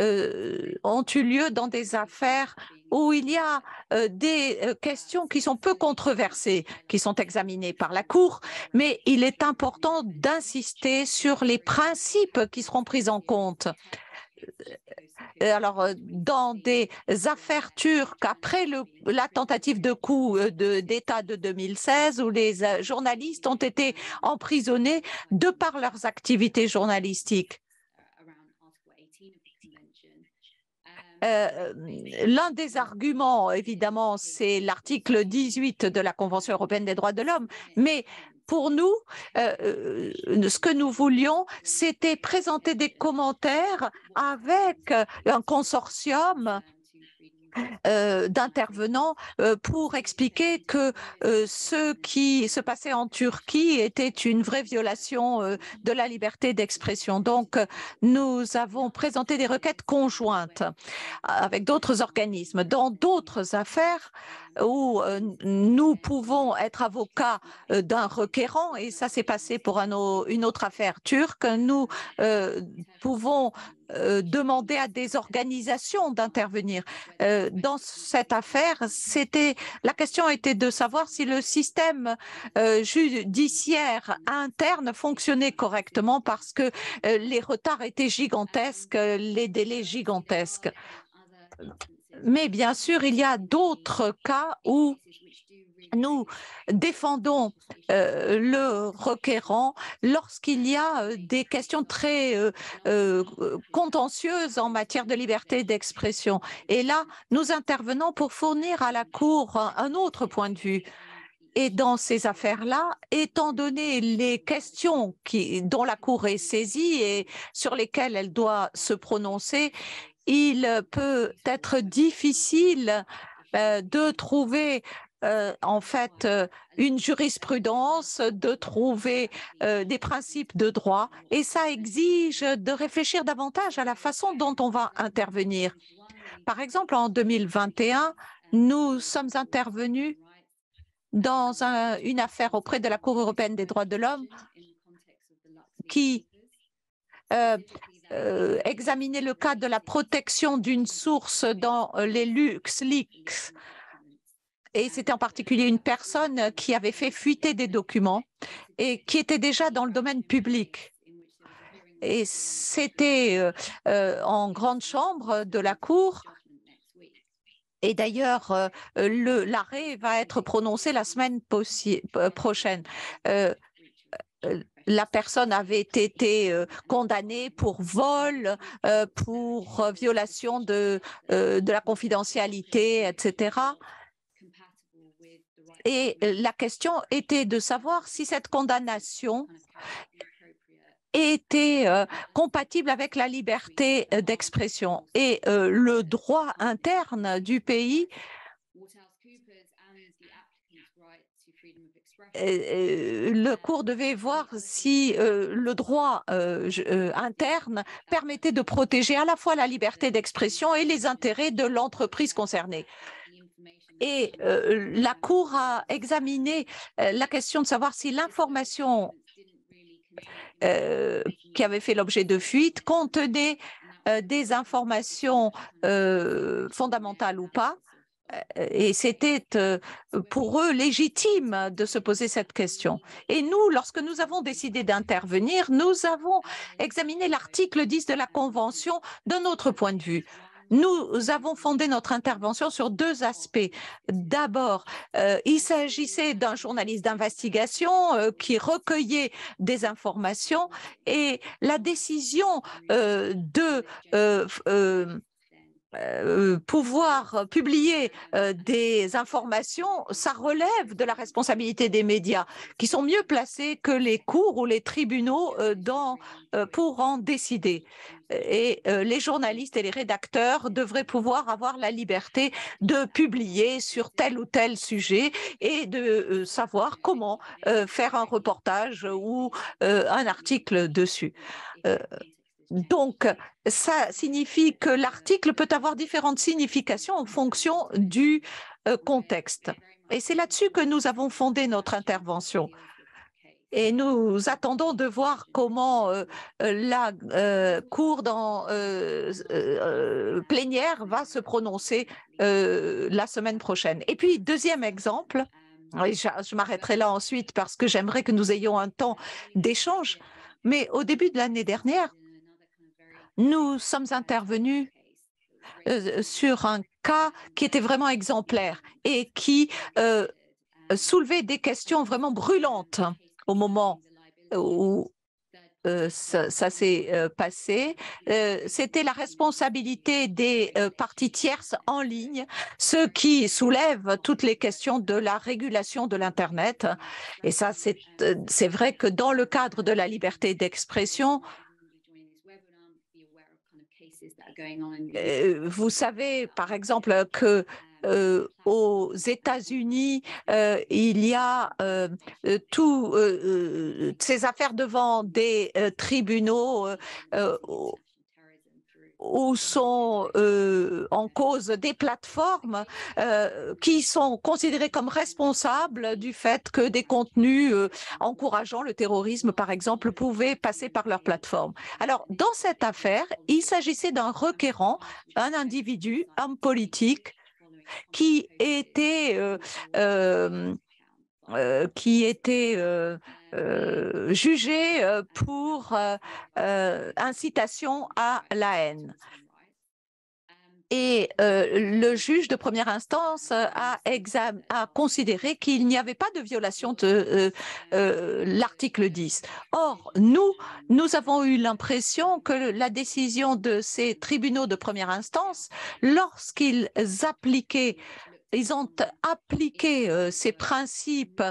euh, ont eu lieu dans des affaires où il y a euh, des euh, questions qui sont peu controversées, qui sont examinées par la Cour, mais il est important d'insister sur les principes qui seront pris en compte. Alors, dans des affaires turques, après la tentative de coup d'État de 2016, où les journalistes ont été emprisonnés de par leurs activités journalistiques. Euh, l'un des arguments, évidemment, c'est l'article 18 de la Convention européenne des droits de l'homme, mais pour nous, euh, ce que nous voulions, c'était présenter des commentaires avec un consortium euh, d'intervenants euh, pour expliquer que euh, ce qui se passait en Turquie était une vraie violation de la liberté d'expression. Donc, nous avons présenté des requêtes conjointes avec d'autres organismes. Dans d'autres affaires où nous pouvons être avocats d'un requérant, et ça s'est passé pour une autre affaire turque, nous pouvons demander à des organisations d'intervenir dans cette affaire, la question était de savoir si le système euh, judiciaire interne fonctionnait correctement parce que euh, les retards étaient gigantesques, les délais gigantesques. Mais bien sûr, il y a d'autres cas où nous défendons euh, le requérant lorsqu'il y a euh, des questions très euh, contentieuses en matière de liberté d'expression. Et là, nous intervenons pour fournir à la Cour un autre point de vue. Et dans ces affaires-là, étant donné les questions dont la Cour est saisie et sur lesquelles elle doit se prononcer, il peut être difficile de trouver euh, en fait euh, une jurisprudence, de trouver euh, des principes de droit, et ça exige de réfléchir davantage à la façon dont on va intervenir. Par exemple, en 2021, nous sommes intervenus dans une affaire auprès de la Cour européenne des droits de l'homme qui examinait le cas de la protection d'une source dans les LuxLeaks et c'était en particulier une personne qui avait fait fuiter des documents et qui était déjà dans le domaine public. Et c'était euh, euh, en grande chambre de la Cour. Et d'ailleurs, euh, l'arrêt va être prononcé la semaine prochaine. la personne avait été condamnée pour vol, pour violation de la confidentialité, etc. Et euh, la question était de savoir si cette condamnation était euh, compatible avec la liberté euh, d'expression et le droit interne du pays le cours devait voir si le droit interne permettait de protéger à la fois la liberté d'expression et les intérêts de l'entreprise concernée. Et euh, la Cour a examiné euh, la question de savoir si l'information euh, qui avait fait l'objet de fuite contenait des informations fondamentales ou pas. Et c'était pour eux légitime de se poser cette question. Et nous, lorsque nous avons décidé d'intervenir, nous avons examiné l'article 10 de la Convention d'un autre point de vue nous avons fondé notre intervention sur deux aspects. D'abord, euh, il s'agissait d'un journaliste d'investigation euh, qui recueillait des informations et la décision euh, de euh, pouvoir publier euh, des informations, ça relève de la responsabilité des médias, qui sont mieux placés que les cours ou les tribunaux euh, dans, pour en décider. Et les journalistes et les rédacteurs devraient pouvoir avoir la liberté de publier sur tel ou tel sujet et de savoir comment faire un reportage ou un article dessus donc, ça signifie que l'article peut avoir différentes significations en fonction du euh, contexte. Et c'est là-dessus que nous avons fondé notre intervention. Et nous attendons de voir comment euh, euh, la Cour dans, plénière va se prononcer la semaine prochaine. Et puis, deuxième exemple, je m'arrêterai là ensuite parce que j'aimerais que nous ayons un temps d'échange, mais au début de l'année dernière, nous sommes intervenus euh, sur un cas qui était vraiment exemplaire et qui euh, soulevait des questions vraiment brûlantes au moment où euh, ça, s'est passé, c'était la responsabilité des parties tierces en ligne, ce qui soulève toutes les questions de la régulation de l'Internet. Et ça, c'est vrai que dans le cadre de la liberté d'expression, euh, vous savez, par exemple, que euh, euh, aux États-Unis, il y a tout toutes ces affaires devant des tribunaux où sont euh, en cause des plateformes euh, qui sont considérées comme responsables du fait que des contenus euh, encourageant le terrorisme, par exemple, pouvaient passer par leur plateforme. Alors, dans cette affaire, il s'agissait d'un requérant, un individu, un politique, qui était euh, euh, euh, qui étaient euh, euh, jugés pour incitation à la haine. Et le juge de première instance a, a considéré qu'il n'y avait pas de violation de l'article 10. Or, nous, nous avons eu l'impression que la décision de ces tribunaux de première instance, lorsqu'ils appliquaient ils ont appliqué euh, ces principes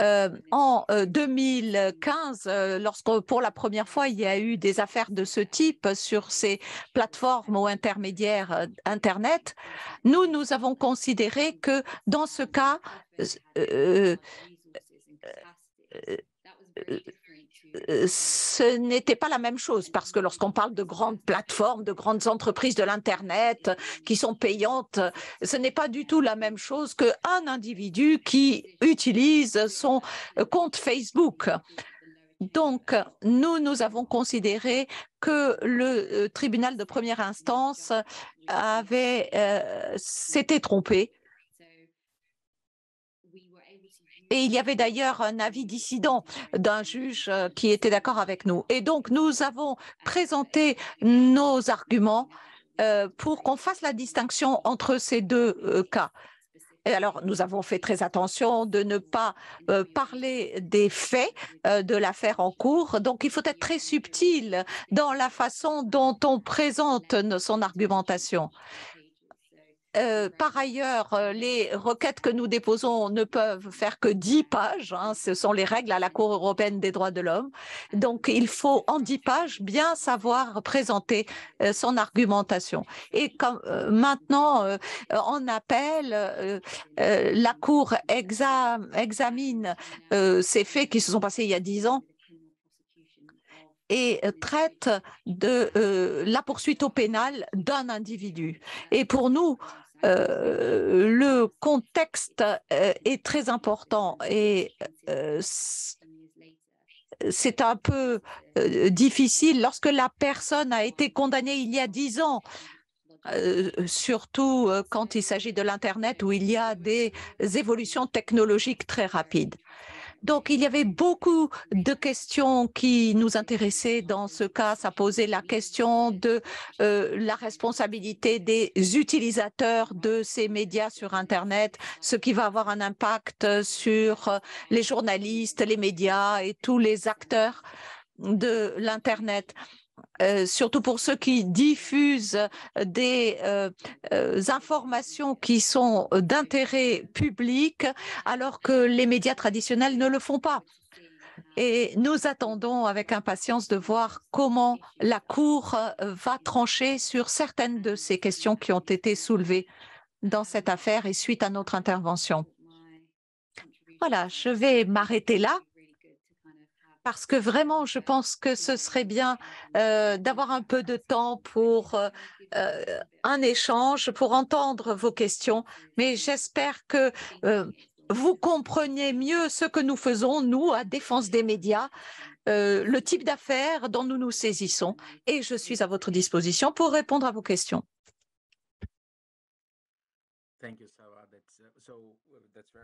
euh, en 2015, euh, lorsque pour la première fois il y a eu des affaires de ce type sur ces plateformes ou intermédiaires Internet. Nous, nous avons considéré que dans ce cas, euh, ce n'était pas la même chose parce que lorsqu'on parle de grandes plateformes, de grandes entreprises de l'Internet qui sont payantes, ce n'est pas du tout la même chose qu'un individu qui utilise son euh, compte Facebook. Donc, nous, nous avons considéré que le euh, tribunal de première instance avait s'était trompé Et il y avait d'ailleurs un avis dissident d'un juge euh, qui était d'accord avec nous. Et donc, nous avons présenté nos arguments euh, pour qu'on fasse la distinction entre ces deux euh, cas. Et alors, nous avons fait très attention de ne pas parler des faits de l'affaire en cours. Donc, il faut être très subtil dans la façon dont on présente son argumentation. Euh, par ailleurs, euh, les requêtes que nous déposons ne peuvent faire que 10 pages. Hein. ce sont les règles à la Cour européenne des droits de l'homme. Donc, il faut en 10 pages bien savoir présenter euh, son argumentation. Et maintenant, en appel, la Cour examine ces faits qui se sont passés il y a dix ans et traite de la poursuite au pénal d'un individu. Et pour nous, euh, le contexte euh, est très important et euh, c'est un peu difficile lorsque la personne a été condamnée il y a dix ans. surtout quand il s'agit de l'Internet où il y a des évolutions technologiques très rapides. Donc, il y avait beaucoup de questions qui nous intéressaient. Dans ce cas, ça posait la question de euh, la responsabilité des utilisateurs de ces médias sur Internet, ce qui va avoir un impact sur euh, les journalistes, les médias et tous les acteurs de l'Internet. Euh, surtout pour ceux qui diffusent des euh, euh, informations qui sont d'intérêt public, alors que les médias traditionnels ne le font pas. Et nous attendons avec impatience de voir comment la Cour va trancher sur certaines de ces questions qui ont été soulevées dans cette affaire et suite à notre intervention. Voilà, je vais m'arrêter là parce que vraiment, je pense que ce serait bien euh, d'avoir un peu de temps pour euh, euh, un échange, pour entendre vos questions. Mais j'espère que vous comprenez mieux ce que nous faisons, nous, à Défense des médias, le type d'affaires dont nous nous saisissons. Et je suis à votre disposition pour répondre à vos questions. Thank Sarah. Uh,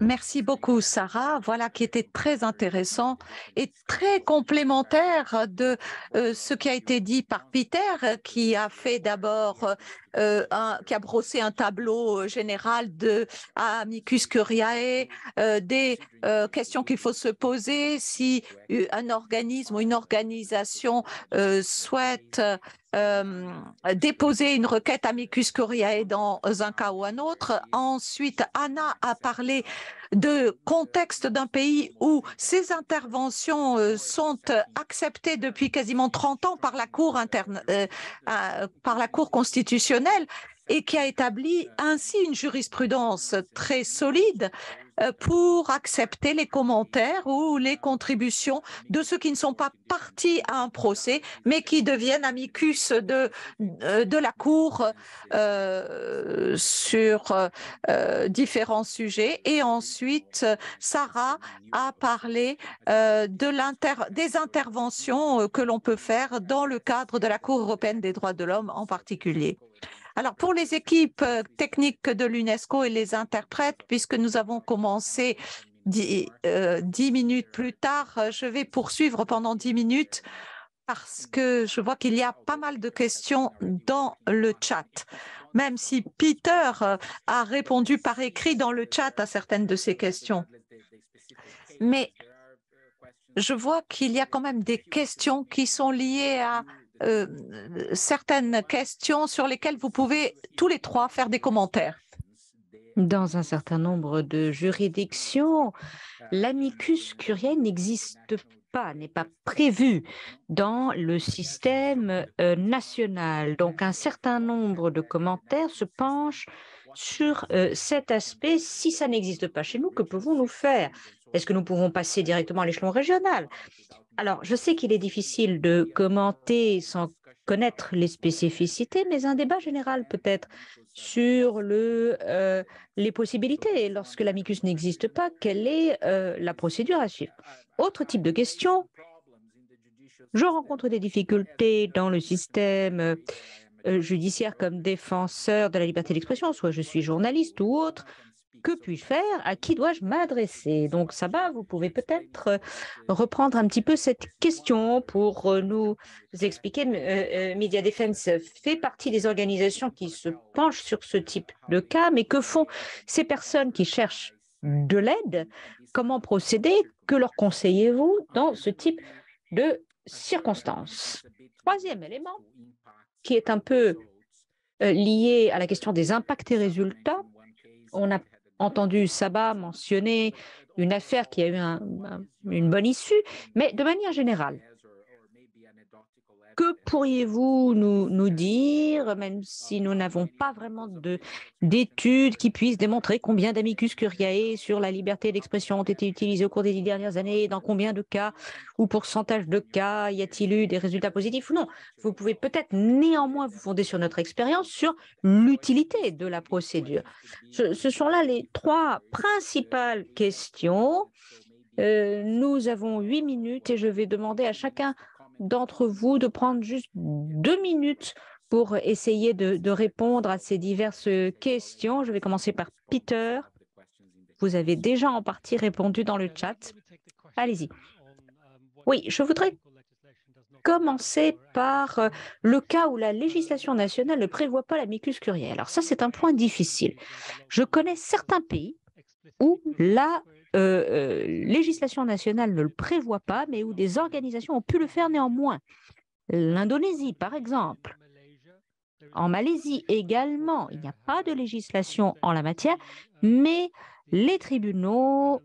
Merci beaucoup, Sarah. Voilà qui était très intéressant et très complémentaire de euh, ce qui a été dit par Peter, qui a fait d'abord, euh, qui a brossé un tableau euh, général de amicus curiae, des questions qu'il faut se poser si un organisme ou une organisation souhaite déposer une requête amicus curiae dans un cas ou un autre. Ensuite, Anna a parlé de contexte d'un pays où ces interventions euh, sont acceptées depuis quasiment 30 ans par la Cour, interne, euh, euh, par la cour constitutionnelle et qui a établi ainsi une jurisprudence très solide euh, pour accepter les commentaires ou les contributions de ceux qui ne sont pas partis à un procès, mais qui deviennent amicus de, euh, de la Cour euh, sur différents sujets. Et ensuite, Sarah a parlé de l'inter des interventions que l'on peut faire dans le cadre de la Cour européenne des droits de l'homme en particulier. Alors, pour les équipes euh, techniques de l'UNESCO et les interprètes, puisque nous avons commencé dix, euh, minutes plus tard, euh, je vais poursuivre pendant dix minutes parce que je vois qu'il y a pas mal de questions dans le chat. Même si Peter a répondu par écrit dans le chat à certaines de ces questions. Mais je vois qu'il y a quand même des questions qui sont liées à euh, certaines questions sur lesquelles vous pouvez tous les trois faire des commentaires. Dans un certain nombre de juridictions, l'amicus curiae n'existe pas, n'est pas prévu dans le système euh, national. Donc un certain nombre de commentaires se penchent sur euh, cet aspect. Si ça n'existe pas chez nous, que pouvons-nous faire Est-ce que nous pouvons passer directement à l'échelon régional alors, je sais qu'il est difficile de commenter sans connaître les spécificités, mais un débat général peut-être sur le, euh, les possibilités. Lorsque l'amicus n'existe pas, quelle est euh, la procédure à suivre Autre type de question, je rencontre des difficultés dans le système euh, judiciaire comme défenseur de la liberté d'expression, soit je suis journaliste ou autre que puis-je faire À qui dois-je m'adresser Donc, ça va, vous pouvez peut-être euh, reprendre un petit peu cette question pour euh, nous expliquer. Euh, Media Defense fait partie des organisations qui se penchent sur ce type de cas, mais que font ces personnes qui cherchent de l'aide Comment procéder Que leur conseillez-vous dans ce type de circonstances Troisième élément qui est un peu lié à la question des impacts et résultats, on a entendu Saba mentionner une affaire qui a eu une bonne issue, mais de manière générale, que pourriez-vous nous, nous, dire, même si nous n'avons pas vraiment d'études qui puissent démontrer combien d'amicus curiae sur la liberté d'expression ont été utilisés au cours des dix dernières années, dans combien de cas ou pourcentage de cas y a-t-il eu des résultats positifs ou non Vous pouvez peut-être néanmoins vous fonder sur notre expérience, sur l'utilité de la procédure. Ce, sont là les trois principales questions. Euh, nous avons huit minutes et je vais demander à chacun d'entre vous de prendre juste deux minutes pour essayer de, répondre à ces diverses questions. Je vais commencer par Peter. Vous avez déjà en partie répondu dans le chat. Allez-y. Oui, je voudrais commencer par euh, le cas où la législation nationale ne prévoit pas la curiae. Alors ça, c'est un point difficile. Je connais certains pays où la euh, euh, législation nationale ne le prévoit pas, mais où des organisations ont pu le faire néanmoins. L'Indonésie, par exemple. En Malaisie également, il n'y a pas de législation en la matière, mais les tribunaux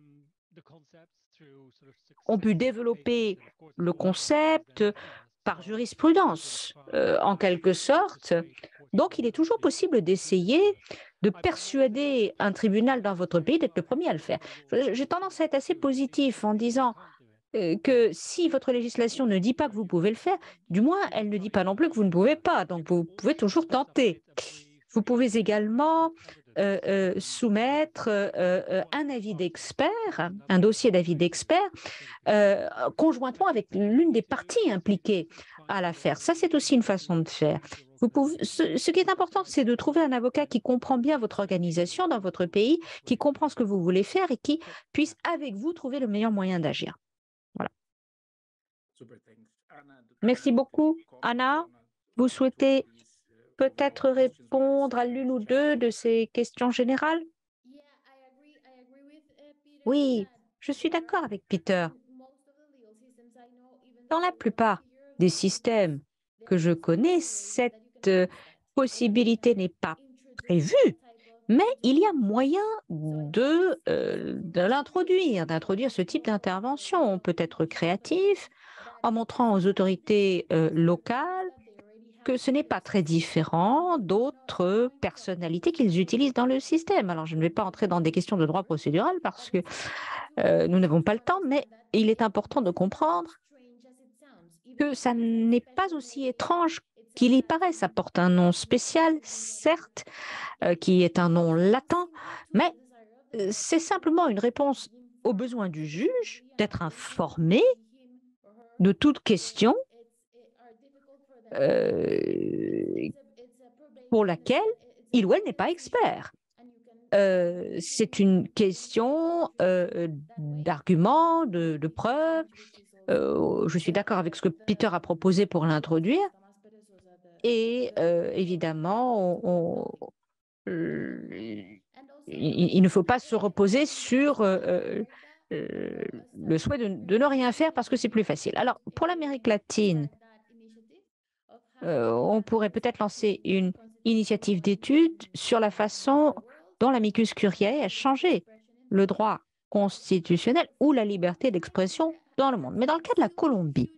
ont pu développer le concept par jurisprudence, euh, en quelque sorte. Donc, il est toujours possible d'essayer de persuader un tribunal dans votre pays d'être le premier à le faire. J'ai tendance à être assez positif en disant euh, que si votre législation ne dit pas que vous pouvez le faire, du moins, elle ne dit pas non plus que vous ne pouvez pas. Donc, vous pouvez toujours tenter. Vous pouvez également euh, euh, soumettre un avis d'expert, un dossier d'avis d'expert, conjointement avec l'une des parties impliquées à l'affaire. Ça, c'est aussi une façon de faire ce, ce, qui est important, c'est de trouver un avocat qui comprend bien votre organisation dans votre pays, qui comprend ce que vous voulez faire et qui puisse avec vous trouver le meilleur moyen d'agir. Voilà. Merci beaucoup, Anna. Vous souhaitez peut-être répondre à l'une ou deux de ces questions générales Oui, je suis d'accord avec Peter. Dans la plupart des systèmes que je connais, cette euh, possibilité n'est pas prévue, mais il y a moyen de, euh, de l'introduire, d'introduire ce type d'intervention. On peut être créatif en montrant aux autorités euh, locales que ce n'est pas très différent d'autres personnalités qu'ils utilisent dans le système. Alors, je ne vais pas entrer dans des questions de droit procédural parce que nous n'avons pas le temps, mais il est important de comprendre que ça n'est pas aussi étrange qu'il y paraisse apporte un nom spécial, certes, euh, qui est un nom latin, mais euh, c'est simplement une réponse aux besoins du juge d'être informé de toute question euh, pour laquelle il ou elle n'est pas expert. c'est une question d'argument, d'arguments, de, de preuves. je suis d'accord avec ce que Peter a proposé pour l'introduire et euh, évidemment, euh, il, ne faut pas se reposer sur euh, le souhait de, ne rien faire parce que c'est plus facile. Alors, pour l'Amérique latine, on pourrait peut-être lancer une initiative d'étude sur la façon dont l'amicus curiae a changé le droit constitutionnel ou la liberté d'expression dans le monde. Mais dans le cas de la Colombie,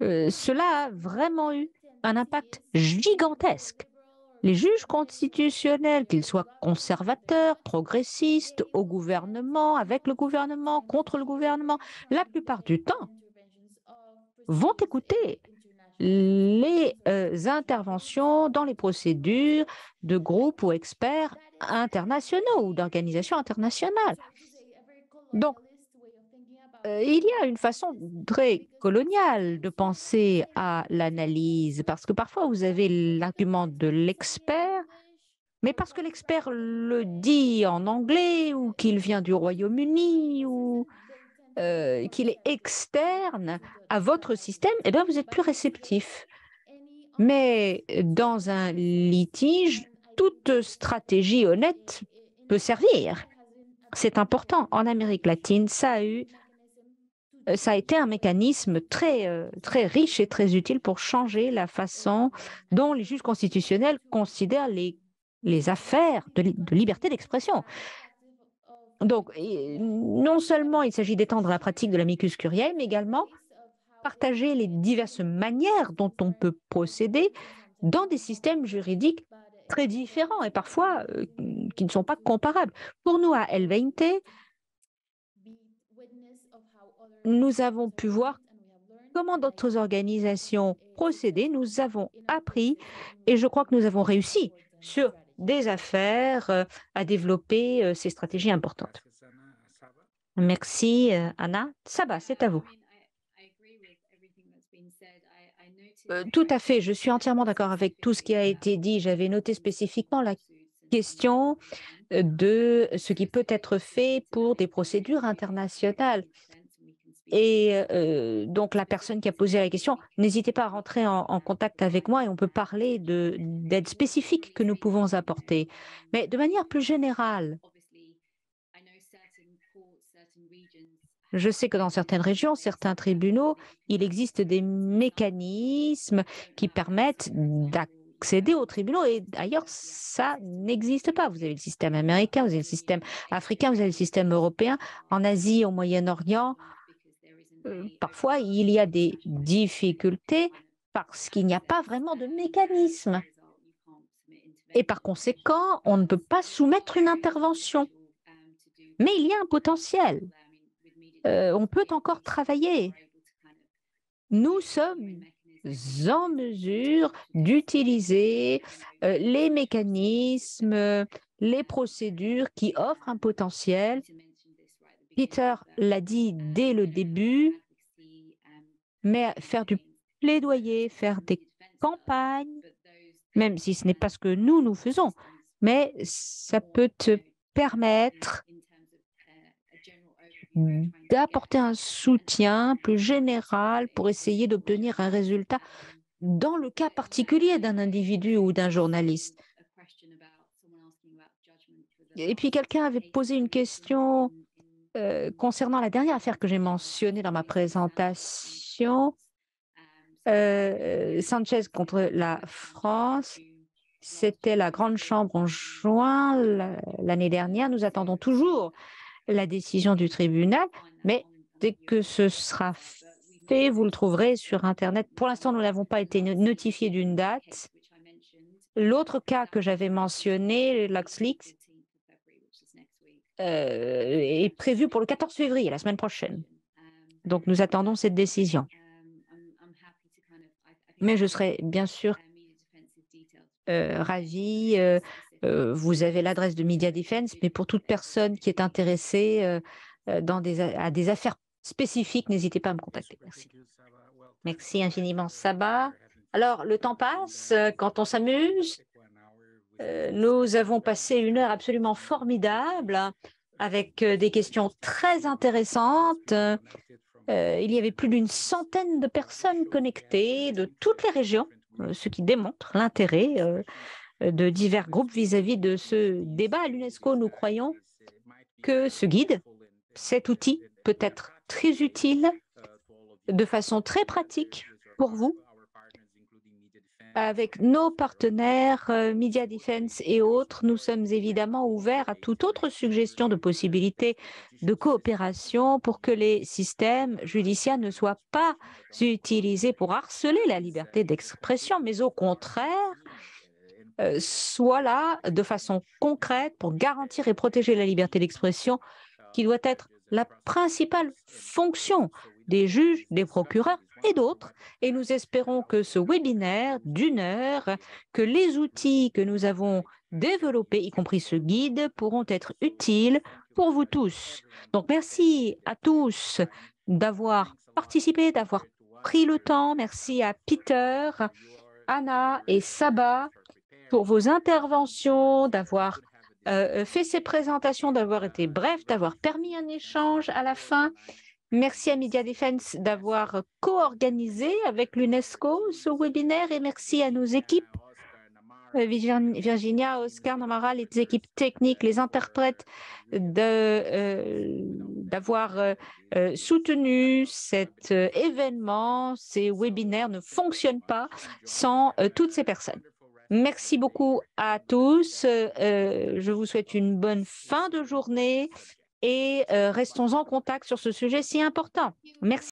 cela a vraiment eu un impact gigantesque. Les juges constitutionnels, qu'ils soient conservateurs, progressistes, au gouvernement, avec le gouvernement, contre le gouvernement, la plupart du temps, vont écouter les euh, interventions dans les procédures de groupes ou experts internationaux ou d'organisations internationales. Donc, euh, il y a une façon très coloniale de penser à l'analyse, parce que parfois vous avez l'argument de l'expert, mais parce que l'expert le dit en anglais, ou qu'il vient du Royaume-Uni, ou euh, qu'il est externe à votre système, eh bien vous êtes plus réceptif. Mais dans un litige, toute stratégie honnête peut servir. C'est important. En Amérique latine, ça a eu euh, ça a été un mécanisme très, euh, très riche et très utile pour changer la façon dont les juges constitutionnels considèrent les, les affaires de, liberté d'expression. Donc, non seulement il s'agit d'étendre la pratique de l'amicus curiae, mais également partager les diverses manières dont on peut procéder dans des systèmes juridiques très différents et parfois euh, qui ne sont pas comparables. Pour nous, à El 20 nous avons pu voir comment d'autres organisations procédaient. Nous avons appris et je crois que nous avons réussi sur des affaires euh, à développer euh, ces stratégies importantes. Merci, euh, Anna. Saba, c'est à vous. tout à fait, je suis entièrement d'accord avec tout ce qui a été dit. J'avais noté spécifiquement la question de ce qui peut être fait pour des procédures internationales. Et euh, donc la personne qui a posé la question, n'hésitez pas à rentrer en, en, contact avec moi et on peut parler d'aides spécifiques que nous pouvons apporter. Mais de manière plus générale, je sais que dans certaines régions, certains tribunaux, il existe des mécanismes qui permettent d'accéder aux tribunaux et d'ailleurs, ça n'existe pas. Vous avez le système américain, vous avez le système africain, vous avez le système européen. En Asie, au Moyen-Orient, euh, parfois il y a des difficultés parce qu'il n'y a pas vraiment de mécanisme. Et par conséquent, on ne peut pas soumettre une intervention. Mais il y a un potentiel. Euh, on peut encore travailler. Nous sommes en mesure d'utiliser euh, les mécanismes, les procédures qui offrent un potentiel Peter l'a dit dès le début, mais faire du plaidoyer, faire des campagnes, même si ce n'est pas ce que nous, nous faisons, mais ça peut te permettre d'apporter un soutien plus général pour essayer d'obtenir un résultat dans le cas particulier d'un individu ou d'un journaliste. Et puis quelqu'un avait posé une question euh, concernant la dernière affaire que j'ai mentionnée dans ma présentation, euh, Sanchez contre la France, c'était la Grande Chambre en juin l'année dernière. Nous attendons toujours la décision du tribunal, mais dès que ce sera fait, vous le trouverez sur Internet. Pour l'instant, nous n'avons pas été notifiés d'une date. L'autre cas que j'avais mentionné, LuxLeaks, euh, est prévue pour le 14 février, la semaine prochaine. Donc nous attendons cette décision. Mais je serai bien sûr euh, ravie. Euh, euh, vous avez l'adresse de Media Defense, mais pour toute personne qui est intéressée dans des, à des affaires spécifiques, n'hésitez pas à me contacter. Merci. Merci infiniment, Saba. Alors, le temps passe quand on s'amuse. Euh, nous avons passé une heure absolument formidable avec euh, des questions très intéressantes. Euh, il y avait plus d'une centaine de personnes connectées de toutes les régions, ce qui démontre l'intérêt de divers groupes vis à -vis de ce débat à l'UNESCO. Nous croyons que ce guide, cet outil peut être très utile de façon très pratique pour vous avec nos partenaires euh, Media Defense et autres. Nous sommes évidemment ouverts à toute autre suggestion de possibilité de coopération pour que les systèmes judiciaires ne soient pas utilisés pour harceler la liberté d'expression, mais au contraire, euh, soient là de façon concrète pour garantir et protéger la liberté d'expression qui doit être la principale fonction des juges, des procureurs et d'autres. Et nous espérons que ce webinaire d'une heure, que les outils que nous avons développés, y compris ce guide, pourront être utiles pour vous tous. Donc merci à tous d'avoir participé, d'avoir pris le temps. Merci à Peter, Anna et Saba pour vos interventions, d'avoir euh, fait ces présentations, d'avoir été bref, d'avoir permis un échange à la fin. Merci à Media Defense d'avoir co-organisé avec l'UNESCO ce webinaire et merci à nos équipes, euh, Virginia, Oscar, Namara, les équipes techniques, les interprètes, euh, d'avoir euh, soutenu cet événement. Ces webinaires ne fonctionnent pas sans toutes ces personnes. Merci beaucoup à tous. je vous souhaite une bonne fin de journée et euh, restons en contact sur ce sujet si important. Merci.